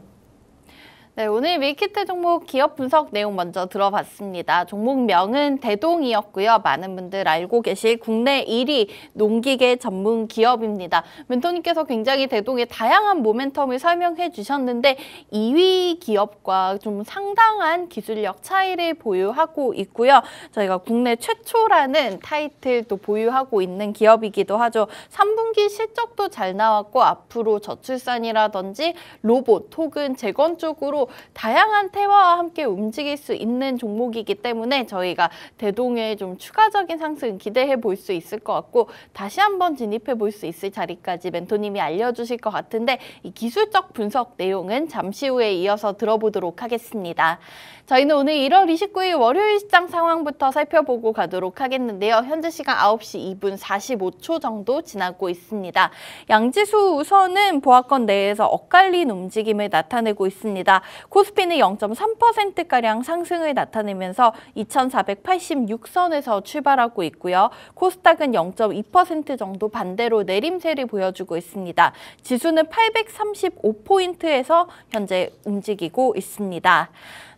네, 오늘 밀키트 종목 기업 분석 내용 먼저 들어봤습니다. 종목명은 대동이었고요. 많은 분들 알고 계실 국내 1위 농기계 전문 기업입니다. 멘토님께서 굉장히 대동의 다양한 모멘텀을 설명해 주셨는데 2위 기업과 좀 상당한 기술력 차이를 보유하고 있고요. 저희가 국내 최초라는 타이틀도 보유하고 있는 기업이기도 하죠. 3분기 실적도 잘 나왔고 앞으로 저출산이라든지 로봇 혹은 재건쪽으로 다양한 태화와 함께 움직일 수 있는 종목이기 때문에 저희가 대동의좀 추가적인 상승 기대해 볼 수 있을 것 같고 다시 한번 진입해 볼 수 있을 자리까지 멘토님이 알려주실 것 같은데 이 기술적 분석 내용은 잠시 후에 이어서 들어보도록 하겠습니다. 저희는 오늘 1월 29일 월요일 시장 상황부터 살펴보고 가도록 하겠는데요. 현재 시간 9시 2분 45초 정도 지나고 있습니다. 양지수 우선은 보합권 내에서 엇갈린 움직임을 나타내고 있습니다. 코스피는 0.3%가량 상승을 나타내면서 2486선에서 출발하고 있고요. 코스닥은 0.2% 정도 반대로 내림세를 보여주고 있습니다. 지수는 835포인트에서 현재 움직이고 있습니다.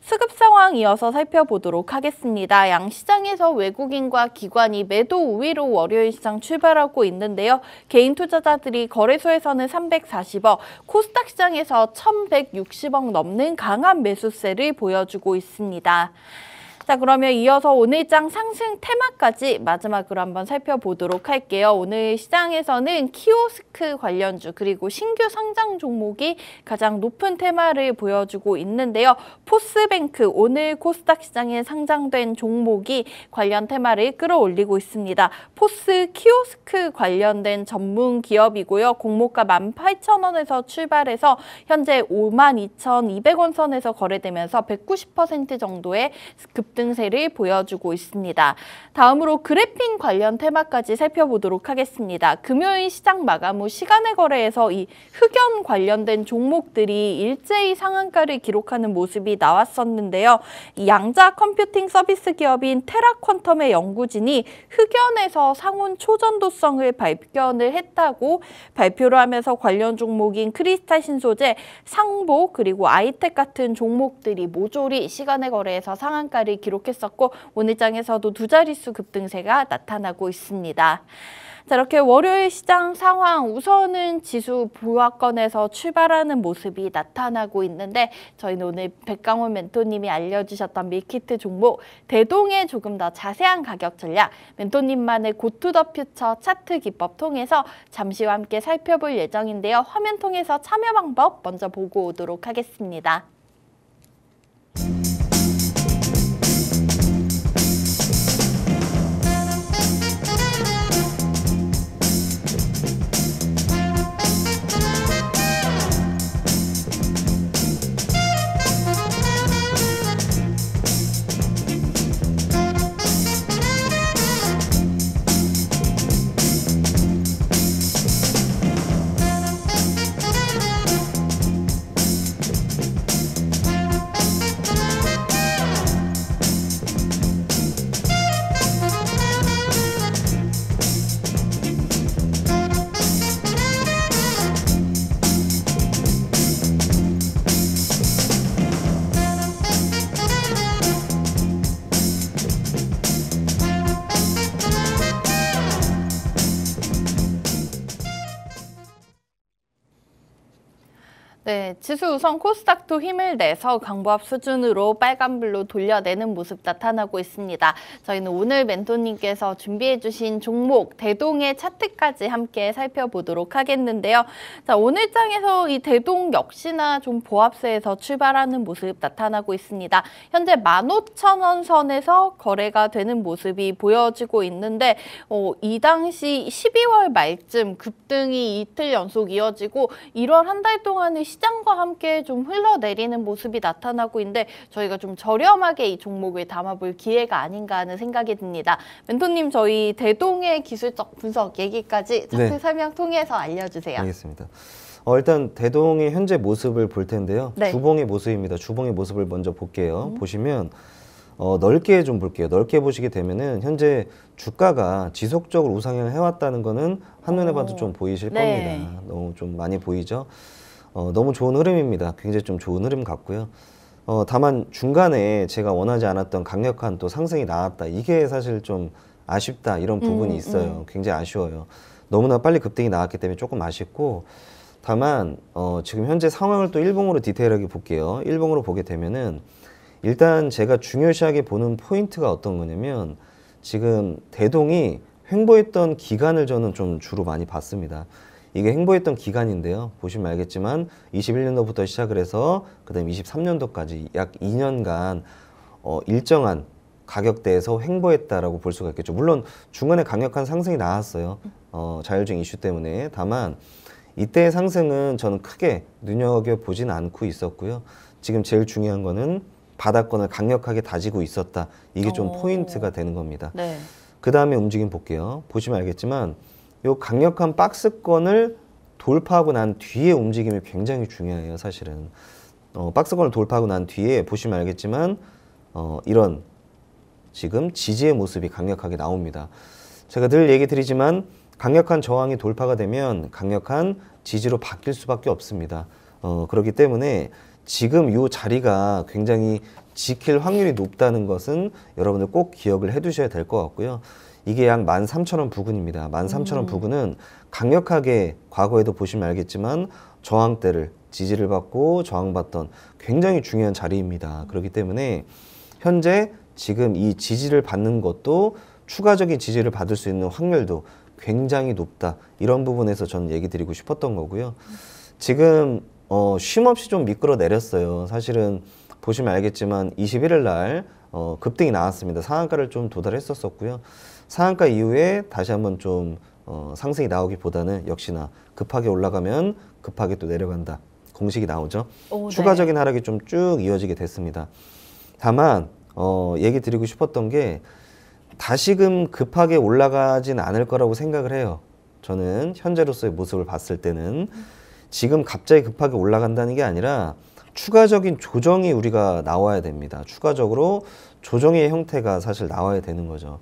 수급 상황 이어서 살펴보도록 하겠습니다. 양 시장에서 외국인과 기관이 매도 우위로 월요일 시장 출발하고 있는데요. 개인 투자자들이 거래소에서는 340억, 코스닥 시장에서 1160억 넘는 강한 매수세를 보여주고 있습니다. 자, 그러면 이어서 오늘장 상승 테마까지 마지막으로 한번 살펴보도록 할게요. 오늘 시장에서는 키오스크 관련주 그리고 신규 성장 종목이 가장 높은 테마를 보여주고 있는데요. 포스뱅크 오늘 코스닥 시장에 상장된 종목이 관련 테마를 끌어올리고 있습니다. 포스 키오스크 관련된 전문 기업이고요. 공모가 18,000원에서 출발해서 현재 52,200원 선에서 거래되면서 190% 정도의 급 급등세를 보여주고 있습니다. 다음으로 그래핀 관련 테마까지 살펴보도록 하겠습니다. 금요일 시장 마감 후 시간의 거래에서 이 흑연 관련된 종목들이 일제히 상한가를 기록하는 모습이 나왔었는데요. 양자 컴퓨팅 서비스 기업인 테라퀀텀의 연구진이 흑연에서 상온 초전도성을 발견을 했다고 발표를 하면서 관련 종목인 크리스탈 신소재, 상보 그리고 아이텍 같은 종목들이 모조리 시간의 거래에서 상한가를 기록했습 기록했었고 오늘장에서도 두 자릿수 급등세가 나타나고 있습니다. 자, 이렇게 월요일 시장 상황 우선은 지수 보합권에서 출발하는 모습이 나타나고 있는데 저희는 오늘 백강호 멘토님이 알려주셨던 밀키트 종목 대동에 조금 더 자세한 가격 전략 멘토님만의 고투더 퓨처 차트 기법 통해서 잠시와 함께 살펴볼 예정인데요. 화면 통해서 참여 방법 먼저 보고 오도록 하겠습니다. 지수 우선 코스닥도 힘을 내서 강보합 수준으로 빨간불로 돌려내는 모습 나타나고 있습니다. 저희는 오늘 멘토님께서 준비해 주신 종목 대동의 차트까지 함께 살펴보도록 하겠는데요. 자, 오늘 장에서 이 대동 역시나 좀 보합세에서 출발하는 모습 나타나고 있습니다. 현재 15,000원 선에서 거래가 되는 모습이 보여지고 있는데 어, 이 당시 12월 말쯤 급등이 이틀 연속 이어지고 1월 한 달 동안의 시장과 함께 좀 흘러내리는 모습이 나타나고 있는데 저희가 좀 저렴하게 이 종목을 담아볼 기회가 아닌가 하는 생각이 듭니다. 멘토님 저희 대동의 기술적 분석 얘기까지 차트 네. 설명 통해서 알려주세요. 알겠습니다. 어, 일단 대동의 현재 모습을 볼 텐데요. 네. 주봉의 모습입니다. 주봉의 모습을 먼저 볼게요. 음. 보시면 어, 넓게 좀 볼게요. 넓게 보시게 되면은 현재 주가가 지속적으로 우상향을 해왔다는 거는 한눈에 봐도 좀 보이실 네. 겁니다. 너무 좀 많이 보이죠. 어, 너무 좋은 흐름입니다. 굉장히 좀 좋은 흐름 같고요. 어, 다만 중간에 제가 원하지 않았던 강력한 또 상승이 나왔다. 이게 사실 좀 아쉽다 이런 부분이 음, 음. 있어요. 음. 굉장히 아쉬워요. 너무나 빨리 급등이 나왔기 때문에 조금 아쉽고 다만 어, 지금 현재 상황을 또 일봉으로 디테일하게 볼게요. 일봉으로 보게 되면은 일단 제가 중요시하게 보는 포인트가 어떤 거냐면 지금 대동이 횡보했던 기간을 저는 좀 주로 많이 봤습니다. 이게 행보했던 기간인데요. 보시면 알겠지만 21년도부터 시작을 해서 그다음 23년도까지 약 2년간 어, 일정한 가격대에서 횡보했다라고 볼 수가 있겠죠. 물론 중간에 강력한 상승이 나왔어요. 어, 자율주행 이슈 때문에 다만 이때의 상승은 저는 크게 눈여겨 보진 않고 있었고요. 지금 제일 중요한 거는 바닥권을 강력하게 다지고 있었다. 이게 좀 오. 포인트가 되는 겁니다. 네. 그 다음에 움직임 볼게요. 보시면 알겠지만 요 강력한 박스권을 돌파하고 난 뒤에 움직임이 굉장히 중요해요, 사실은. 어, 박스권을 돌파하고 난 뒤에 보시면 알겠지만 어, 이런 지금 지지의 모습이 강력하게 나옵니다. 제가 늘 얘기 드리지만 강력한 저항이 돌파가 되면 강력한 지지로 바뀔 수밖에 없습니다. 어, 그렇기 때문에 지금 이 자리가 굉장히 지킬 확률이 높다는 것은 여러분들 꼭 기억을 해두셔야 될 것 같고요. 이게 약 13,000원 부근입니다. 13,000원 음. 부근은 강력하게 과거에도 보시면 알겠지만 저항대를 지지를 받고 저항받던 굉장히 중요한 자리입니다. 그렇기 때문에 현재 지금 이 지지를 받는 것도 추가적인 지지를 받을 수 있는 확률도 굉장히 높다. 이런 부분에서 저는 얘기 드리고 싶었던 거고요. 지금 어, 쉼없이 좀 미끄러 내렸어요. 사실은 보시면 알겠지만 21일 날 어, 급등이 나왔습니다. 상한가를 좀 도달했었었고요. 상한가 이후에 다시 한번 좀 어, 상승이 나오기보다는 역시나 급하게 올라가면 급하게 또 내려간다. 공식이 나오죠. 오, 네. 추가적인 네. 하락이 좀 쭉 이어지게 됐습니다. 다만 어, 얘기 드리고 싶었던 게 다시금 급하게 올라가진 않을 거라고 생각을 해요. 저는 현재로서의 모습을 봤을 때는 지금 갑자기 급하게 올라간다는 게 아니라 추가적인 조정이 우리가 나와야 됩니다. 추가적으로 조정의 형태가 사실 나와야 되는 거죠.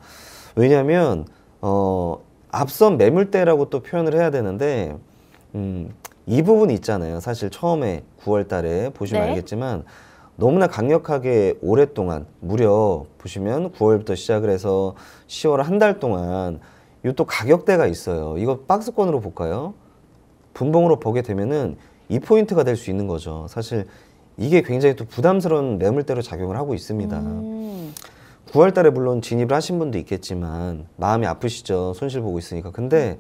왜냐하면 어, 앞선 매물대라고 또 표현을 해야 되는데 음, 이 부분 있잖아요. 사실 처음에 9월 달에 보시면 네. 알겠지만 너무나 강력하게 오랫동안 무려 보시면 9월부터 시작을 해서 10월 한 달 동안 이또 가격대가 있어요. 이거 박스권으로 볼까요? 분봉으로 보게 되면은 이 포인트가 될 수 있는 거죠. 사실 이게 굉장히 또 부담스러운 매물대로 작용을 하고 있습니다. 음. 9월 달에 물론 진입을 하신 분도 있겠지만 마음이 아프시죠. 손실 보고 있으니까. 근데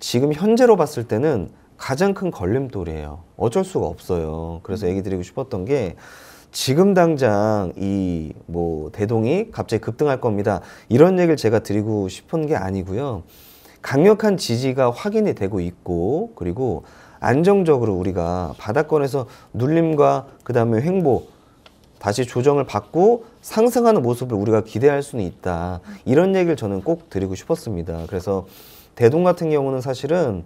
지금 현재로 봤을 때는 가장 큰 걸림돌이에요. 어쩔 수가 없어요. 그래서 얘기 드리고 싶었던 게 지금 당장 이 뭐 대동이 갑자기 급등할 겁니다. 이런 얘기를 제가 드리고 싶은 게 아니고요. 강력한 지지가 확인이 되고 있고 그리고 안정적으로 우리가 바닥권에서 눌림과 그다음에 횡보 다시 조정을 받고 상승하는 모습을 우리가 기대할 수는 있다. 이런 얘기를 저는 꼭 드리고 싶었습니다. 그래서 대동 같은 경우는 사실은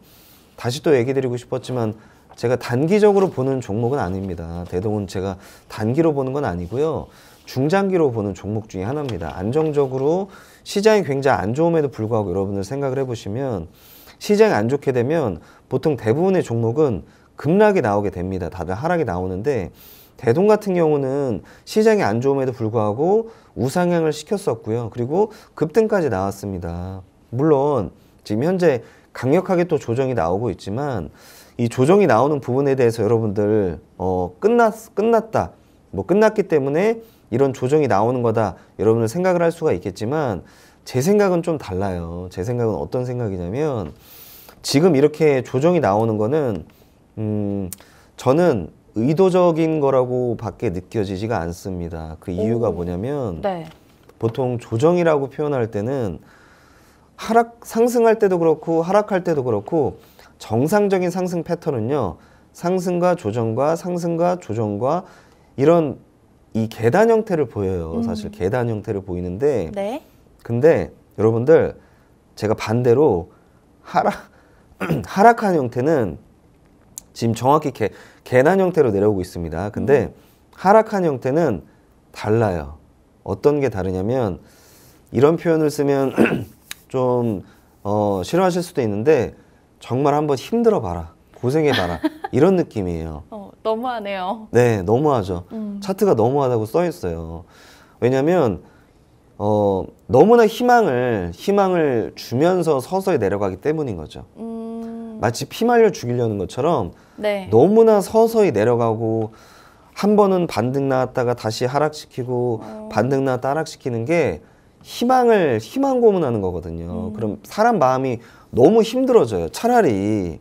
다시 또 얘기 드리고 싶었지만 제가 단기적으로 보는 종목은 아닙니다. 대동은 제가 단기로 보는 건 아니고요. 중장기로 보는 종목 중에 하나입니다. 안정적으로 시장이 굉장히 안 좋음에도 불구하고 여러분들 생각을 해보시면 시장이 안 좋게 되면 보통 대부분의 종목은 급락이 나오게 됩니다. 다들 하락이 나오는데 대동 같은 경우는 시장이 안 좋음에도 불구하고 우상향을 시켰었고요. 그리고 급등까지 나왔습니다. 물론 지금 현재 강력하게 또 조정이 나오고 있지만 이 조정이 나오는 부분에 대해서 여러분들 어 끝났 끝났다 뭐 끝났기 때문에 이런 조정이 나오는 거다 여러분들 생각을 할 수가 있겠지만 제 생각은 좀 달라요 제 생각은 어떤 생각이냐면 지금 이렇게 조정이 나오는 거는 음 저는 의도적인 거라고 밖에 느껴지지가 않습니다. 그 이유가 오. 뭐냐면 네. 보통 조정이라고 표현할 때는 하락 상승할 때도 그렇고 하락할 때도 그렇고 정상적인 상승 패턴은요. 상승과 조정과 상승과 조정과 이런 이 계단 형태를 보여요. 음. 사실 계단 형태를 보이는데 네. 근데 여러분들 제가 반대로 하락 하락한 형태는 지금 정확히 개, 계단 형태로 내려오고 있습니다. 근데 음. 하락한 형태는 달라요. 어떤 게 다르냐면 이런 표현을 쓰면 좀 어, 싫어하실 수도 있는데 정말 한번 힘들어 봐라. 고생해 봐라. 이런 느낌이에요. 어, 너무하네요. 네, 너무하죠. 음. 차트가 너무하다고 써 있어요. 왜냐면 어, 너무나 희망을 희망을 주면서 서서히 내려가기 때문인 거죠. 음. 마치 피 말려 죽이려는 것처럼 네. 너무나 서서히 내려가고 한 번은 반등 나왔다가 다시 하락시키고 어. 반등 나왔다 하락시키는 게 희망을 희망 고문하는 거거든요. 음. 그럼 사람 마음이 너무 힘들어져요. 차라리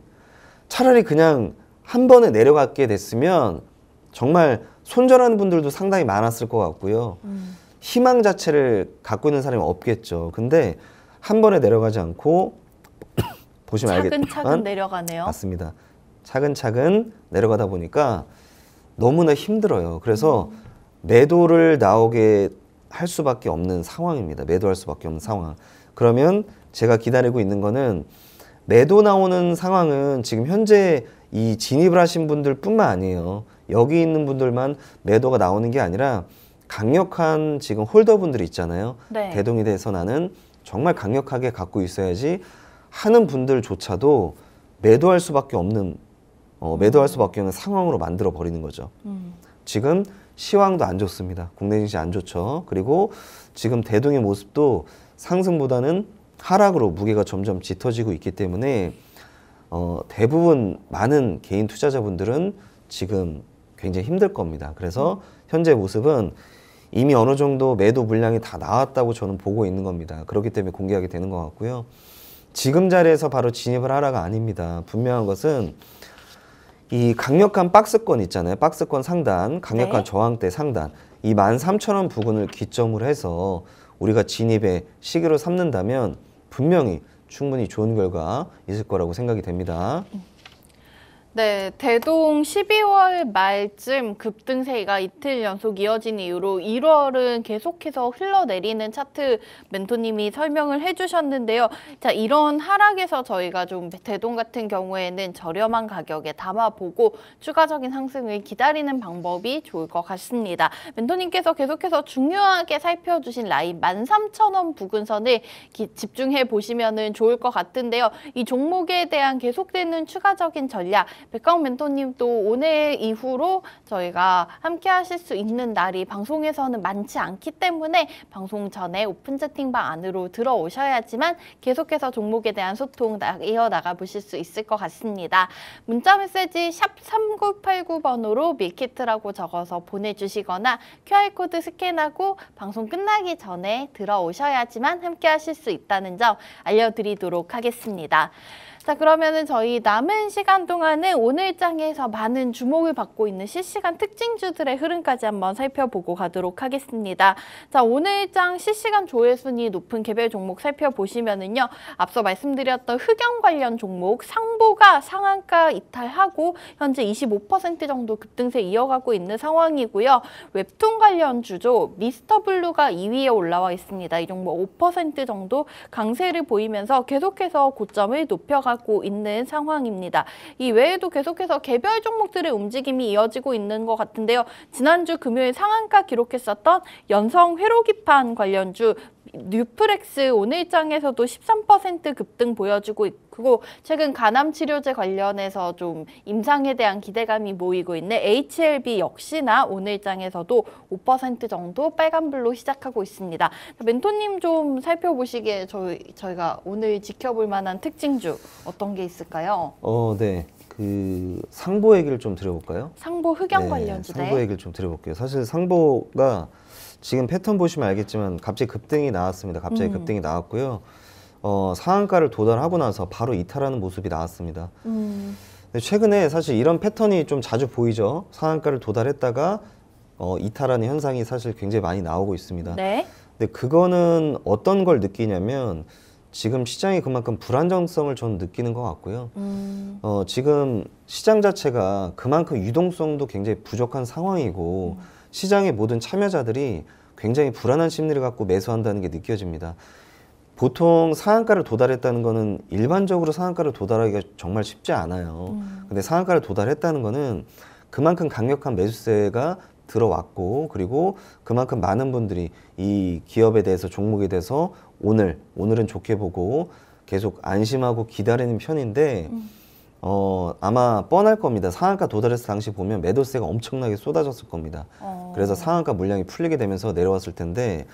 차라리 그냥 한 번에 내려갔게 됐으면 정말 손절하는 분들도 상당히 많았을 것 같고요. 음. 희망 자체를 갖고 있는 사람이 없겠죠. 근데 한 번에 내려가지 않고 보시면 차근차근 알겠 내려가네요. 맞습니다. 차근차근 내려가다 보니까 너무나 힘들어요. 그래서 음. 매도를 나오게 할 수밖에 없는 상황입니다. 매도할 수밖에 없는 상황. 그러면 제가 기다리고 있는 거는 매도 나오는 상황은 지금 현재 이 진입을 하신 분들 뿐만 아니에요. 여기 있는 분들만 매도가 나오는 게 아니라 강력한 지금 홀더분들 있잖아요. 네. 대동이 돼서 나는 정말 강력하게 갖고 있어야지 하는 분들조차도 매도할 수밖에 없는 어, 매도할 수밖에 없는 상황으로 만들어 버리는 거죠. 음. 지금 시황도 안 좋습니다. 국내 증시 안 좋죠. 그리고 지금 대동의 모습도 상승보다는 하락으로 무게가 점점 짙어지고 있기 때문에 어, 대부분 많은 개인 투자자분들은 지금 굉장히 힘들 겁니다. 그래서 현재 모습은 이미 어느 정도 매도 물량이 다 나왔다고 저는 보고 있는 겁니다. 그렇기 때문에 공개하게 되는 것 같고요. 지금 자리에서 바로 진입을 하라가 아닙니다. 분명한 것은 이 강력한 박스권 있잖아요. 박스권 상단, 강력한 네. 저항대 상단. 이 13,000원 부근을 기점으로 해서 우리가 진입의 시기로 삼는다면 분명히 충분히 좋은 결과 있을 거라고 생각이 됩니다. 음. 네, 대동 12월 말쯤 급등세가 이틀 연속 이어진 이후로 1월은 계속해서 흘러내리는 차트 멘토님이 설명을 해주셨는데요. 자, 이런 하락에서 저희가 좀 대동 같은 경우에는 저렴한 가격에 담아보고 추가적인 상승을 기다리는 방법이 좋을 것 같습니다. 멘토님께서 계속해서 중요하게 살펴주신 라인 13,000원 부근선을 집중해 보시면 좋을 것 같은데요. 이 종목에 대한 계속되는 추가적인 전략 백강 멘토님 또 오늘 이후로 저희가 함께 하실 수 있는 날이 방송에서는 많지 않기 때문에 방송 전에 오픈 채팅방 안으로 들어오셔야지만 계속해서 종목에 대한 소통 이어나가 보실 수 있을 것 같습니다. 문자 메시지 샵 3989번으로 밀키트라고 적어서 보내주시거나 QR코드 스캔하고 방송 끝나기 전에 들어오셔야지만 함께 하실 수 있다는 점 알려드리도록 하겠습니다. 자 그러면은 저희 남은 시간 동안은 오늘 장에서 많은 주목을 받고 있는 실시간 특징주들의 흐름까지 한번 살펴보고 가도록 하겠습니다. 자 오늘 장 실시간 조회순위 높은 개별 종목 살펴보시면은요. 앞서 말씀드렸던 흑연 관련 종목 상보가 상한가 이탈하고 현재 25% 정도 급등세 이어가고 있는 상황이고요. 웹툰 관련 주조 미스터블루가 2위에 올라와 있습니다. 이 종목 5% 정도 강세를 보이면서 계속해서 고점을 높여가 이어가고 있는 상황입니다. 이 외에도 계속해서 개별 종목들의 움직임이 이어지고 있는 것 같은데요. 지난주 금요일 상한가 기록했었던 연성 회로기판 관련주 뉴프렉스 오늘장에서도 13% 급등 보여주고 있고 최근 간암 치료제 관련해서 좀 임상에 대한 기대감이 모이고 있는 HLB 역시나 오늘장에서도 5% 정도 빨간불로 시작하고 있습니다. 멘토님 좀 살펴보시기에 저희, 저희가 오늘 지켜볼 만한 특징주 어떤 게 있을까요? 어, 네. 그 상보 얘기를 좀 드려볼까요? 상보 흑연 네, 관련주네. 상보 얘기를 좀 드려볼게요. 사실 상보가 지금 패턴 보시면 알겠지만 갑자기 급등이 나왔습니다. 갑자기 음. 급등이 나왔고요. 어, 상한가를 도달하고 나서 바로 이탈하는 모습이 나왔습니다. 음. 최근에 사실 이런 패턴이 좀 자주 보이죠. 상한가를 도달했다가 어, 이탈하는 현상이 사실 굉장히 많이 나오고 있습니다. 네. 근데 그거는 어떤 걸 느끼냐면 지금 시장이 그만큼 불안정성을 좀 느끼는 것 같고요. 음. 어, 지금 시장 자체가 그만큼 유동성도 굉장히 부족한 상황이고 음. 시장의 모든 참여자들이 굉장히 불안한 심리를 갖고 매수한다는 게 느껴집니다. 보통 상한가를 도달했다는 거는 일반적으로 상한가를 도달하기가 정말 쉽지 않아요. 음. 근데 상한가를 도달했다는 거는 그만큼 강력한 매수세가 들어왔고 그리고 그만큼 많은 분들이 이 기업에 대해서 종목에 대해서 오늘 오늘은 좋게 보고 계속 안심하고 기다리는 편인데 음. 어, 아마 뻔할 겁니다. 상한가 도달했을 당시 보면 매도세가 엄청나게 쏟아졌을 겁니다. 어. 그래서 상한가 물량이 풀리게 되면서 내려왔을 텐데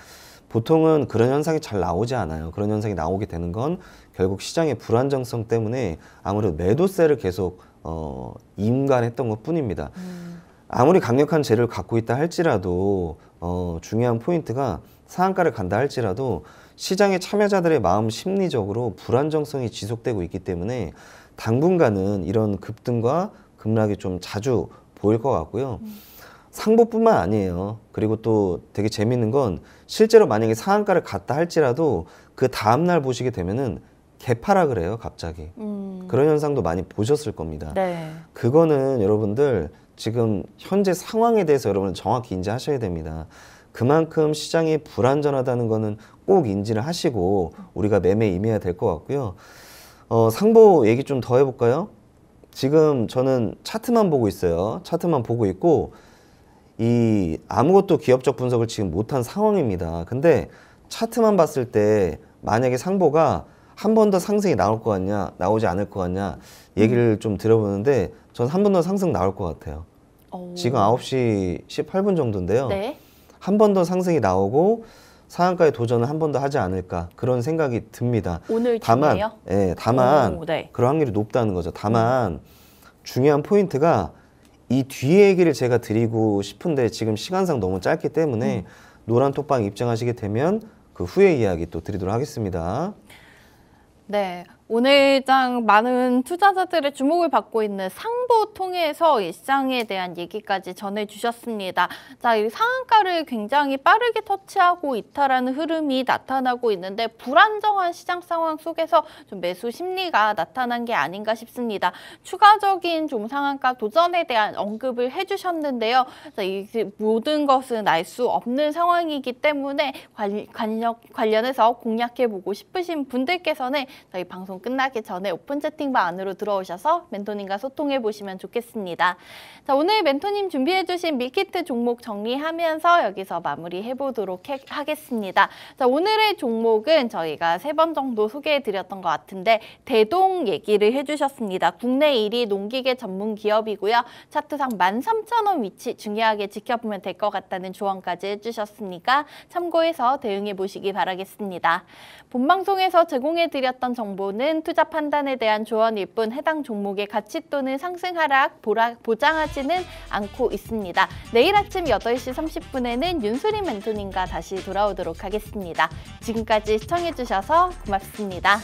보통은 그런 현상이 잘 나오지 않아요. 그런 현상이 나오게 되는 건 결국 시장의 불안정성 때문에 아무래도 매도세를 계속 어, 임관했던 것 뿐입니다. 음. 아무리 강력한 재를 료 갖고 있다 할지라도 어, 중요한 포인트가 상한가를 간다 할지라도 시장의 참여자들의 마음 심리적으로 불안정성이 지속되고 있기 때문에 당분간은 이런 급등과 급락이 좀 자주 보일 것 같고요. 음. 상보뿐만 아니에요. 그리고 또 되게 재밌는 건 실제로 만약에 상한가를 갔다 할지라도 그 다음날 보시게 되면은 개파라 그래요, 갑자기. 음. 그런 현상도 많이 보셨을 겁니다. 네. 그거는 여러분들 지금 현재 상황에 대해서 여러분은 정확히 인지하셔야 됩니다. 그만큼 시장이 불안전하다는 거는 꼭 인지를 하시고 우리가 매매 임해야 될 것 같고요. 어, 상보 얘기 좀 더 해볼까요? 지금 저는 차트만 보고 있어요. 차트만 보고 있고 이 아무것도 기업적 분석을 지금 못한 상황입니다. 근데 차트만 봤을 때 만약에 상보가 한 번 더 상승이 나올 것 같냐 나오지 않을 것 같냐 얘기를 좀 들어보는데 저는 한 번 더 상승 나올 것 같아요. 오. 지금 9시 18분 정도인데요. 네. 한 번 더 상승이 나오고 상한가에 도전을 한번더 하지 않을까 그런 생각이 듭니다. 오늘 다만, 중에 예, 다만 오, 네. 그런 확률이 높다는 거죠. 다만 중요한 포인트가 이 뒤에 얘기를 제가 드리고 싶은데 지금 시간상 너무 짧기 때문에 음. 노란 톡방 입장하시게 되면 그후에 이야기 또 드리도록 하겠습니다. 네. 오늘장 많은 투자자들의 주목을 받고 있는 상보 통해서 이 시장에 대한 얘기까지 전해주셨습니다. 자, 이 상한가를 굉장히 빠르게 터치하고 이탈하는 흐름이 나타나고 있는데 불안정한 시장 상황 속에서 좀 매수 심리가 나타난 게 아닌가 싶습니다. 추가적인 좀 상한가 도전에 대한 언급을 해주셨는데요. 자, 이 모든 것은 알 수 없는 상황이기 때문에 관, 관련, 관련해서 공략해보고 싶으신 분들께서는 저희 방송 방송 끝나기 전에 오픈 채팅방 안으로 들어오셔서 멘토님과 소통해 보시면 좋겠습니다. 자, 오늘 멘토님 준비해 주신 밀키트 종목 정리하면서 여기서 마무리해 보도록 하겠습니다. 자, 오늘의 종목은 저희가 세 번 정도 소개해 드렸던 것 같은데 대동 얘기를 해 주셨습니다. 국내 1위 농기계 전문 기업이고요. 차트상 13,000원 위치 중요하게 지켜보면 될 것 같다는 조언까지 해주셨으니까 참고해서 대응해 보시기 바라겠습니다. 본 방송에서 제공해 드렸던 정보는 자료는 투자 판단에 대한 조언일 뿐 해당 종목의 가치 또는 상승 하락 보장하지는 않고 있습니다. 내일 아침 8시 30분에는 윤수리 멘토님과 다시 돌아오도록 하겠습니다. 지금까지 시청해주셔서 고맙습니다.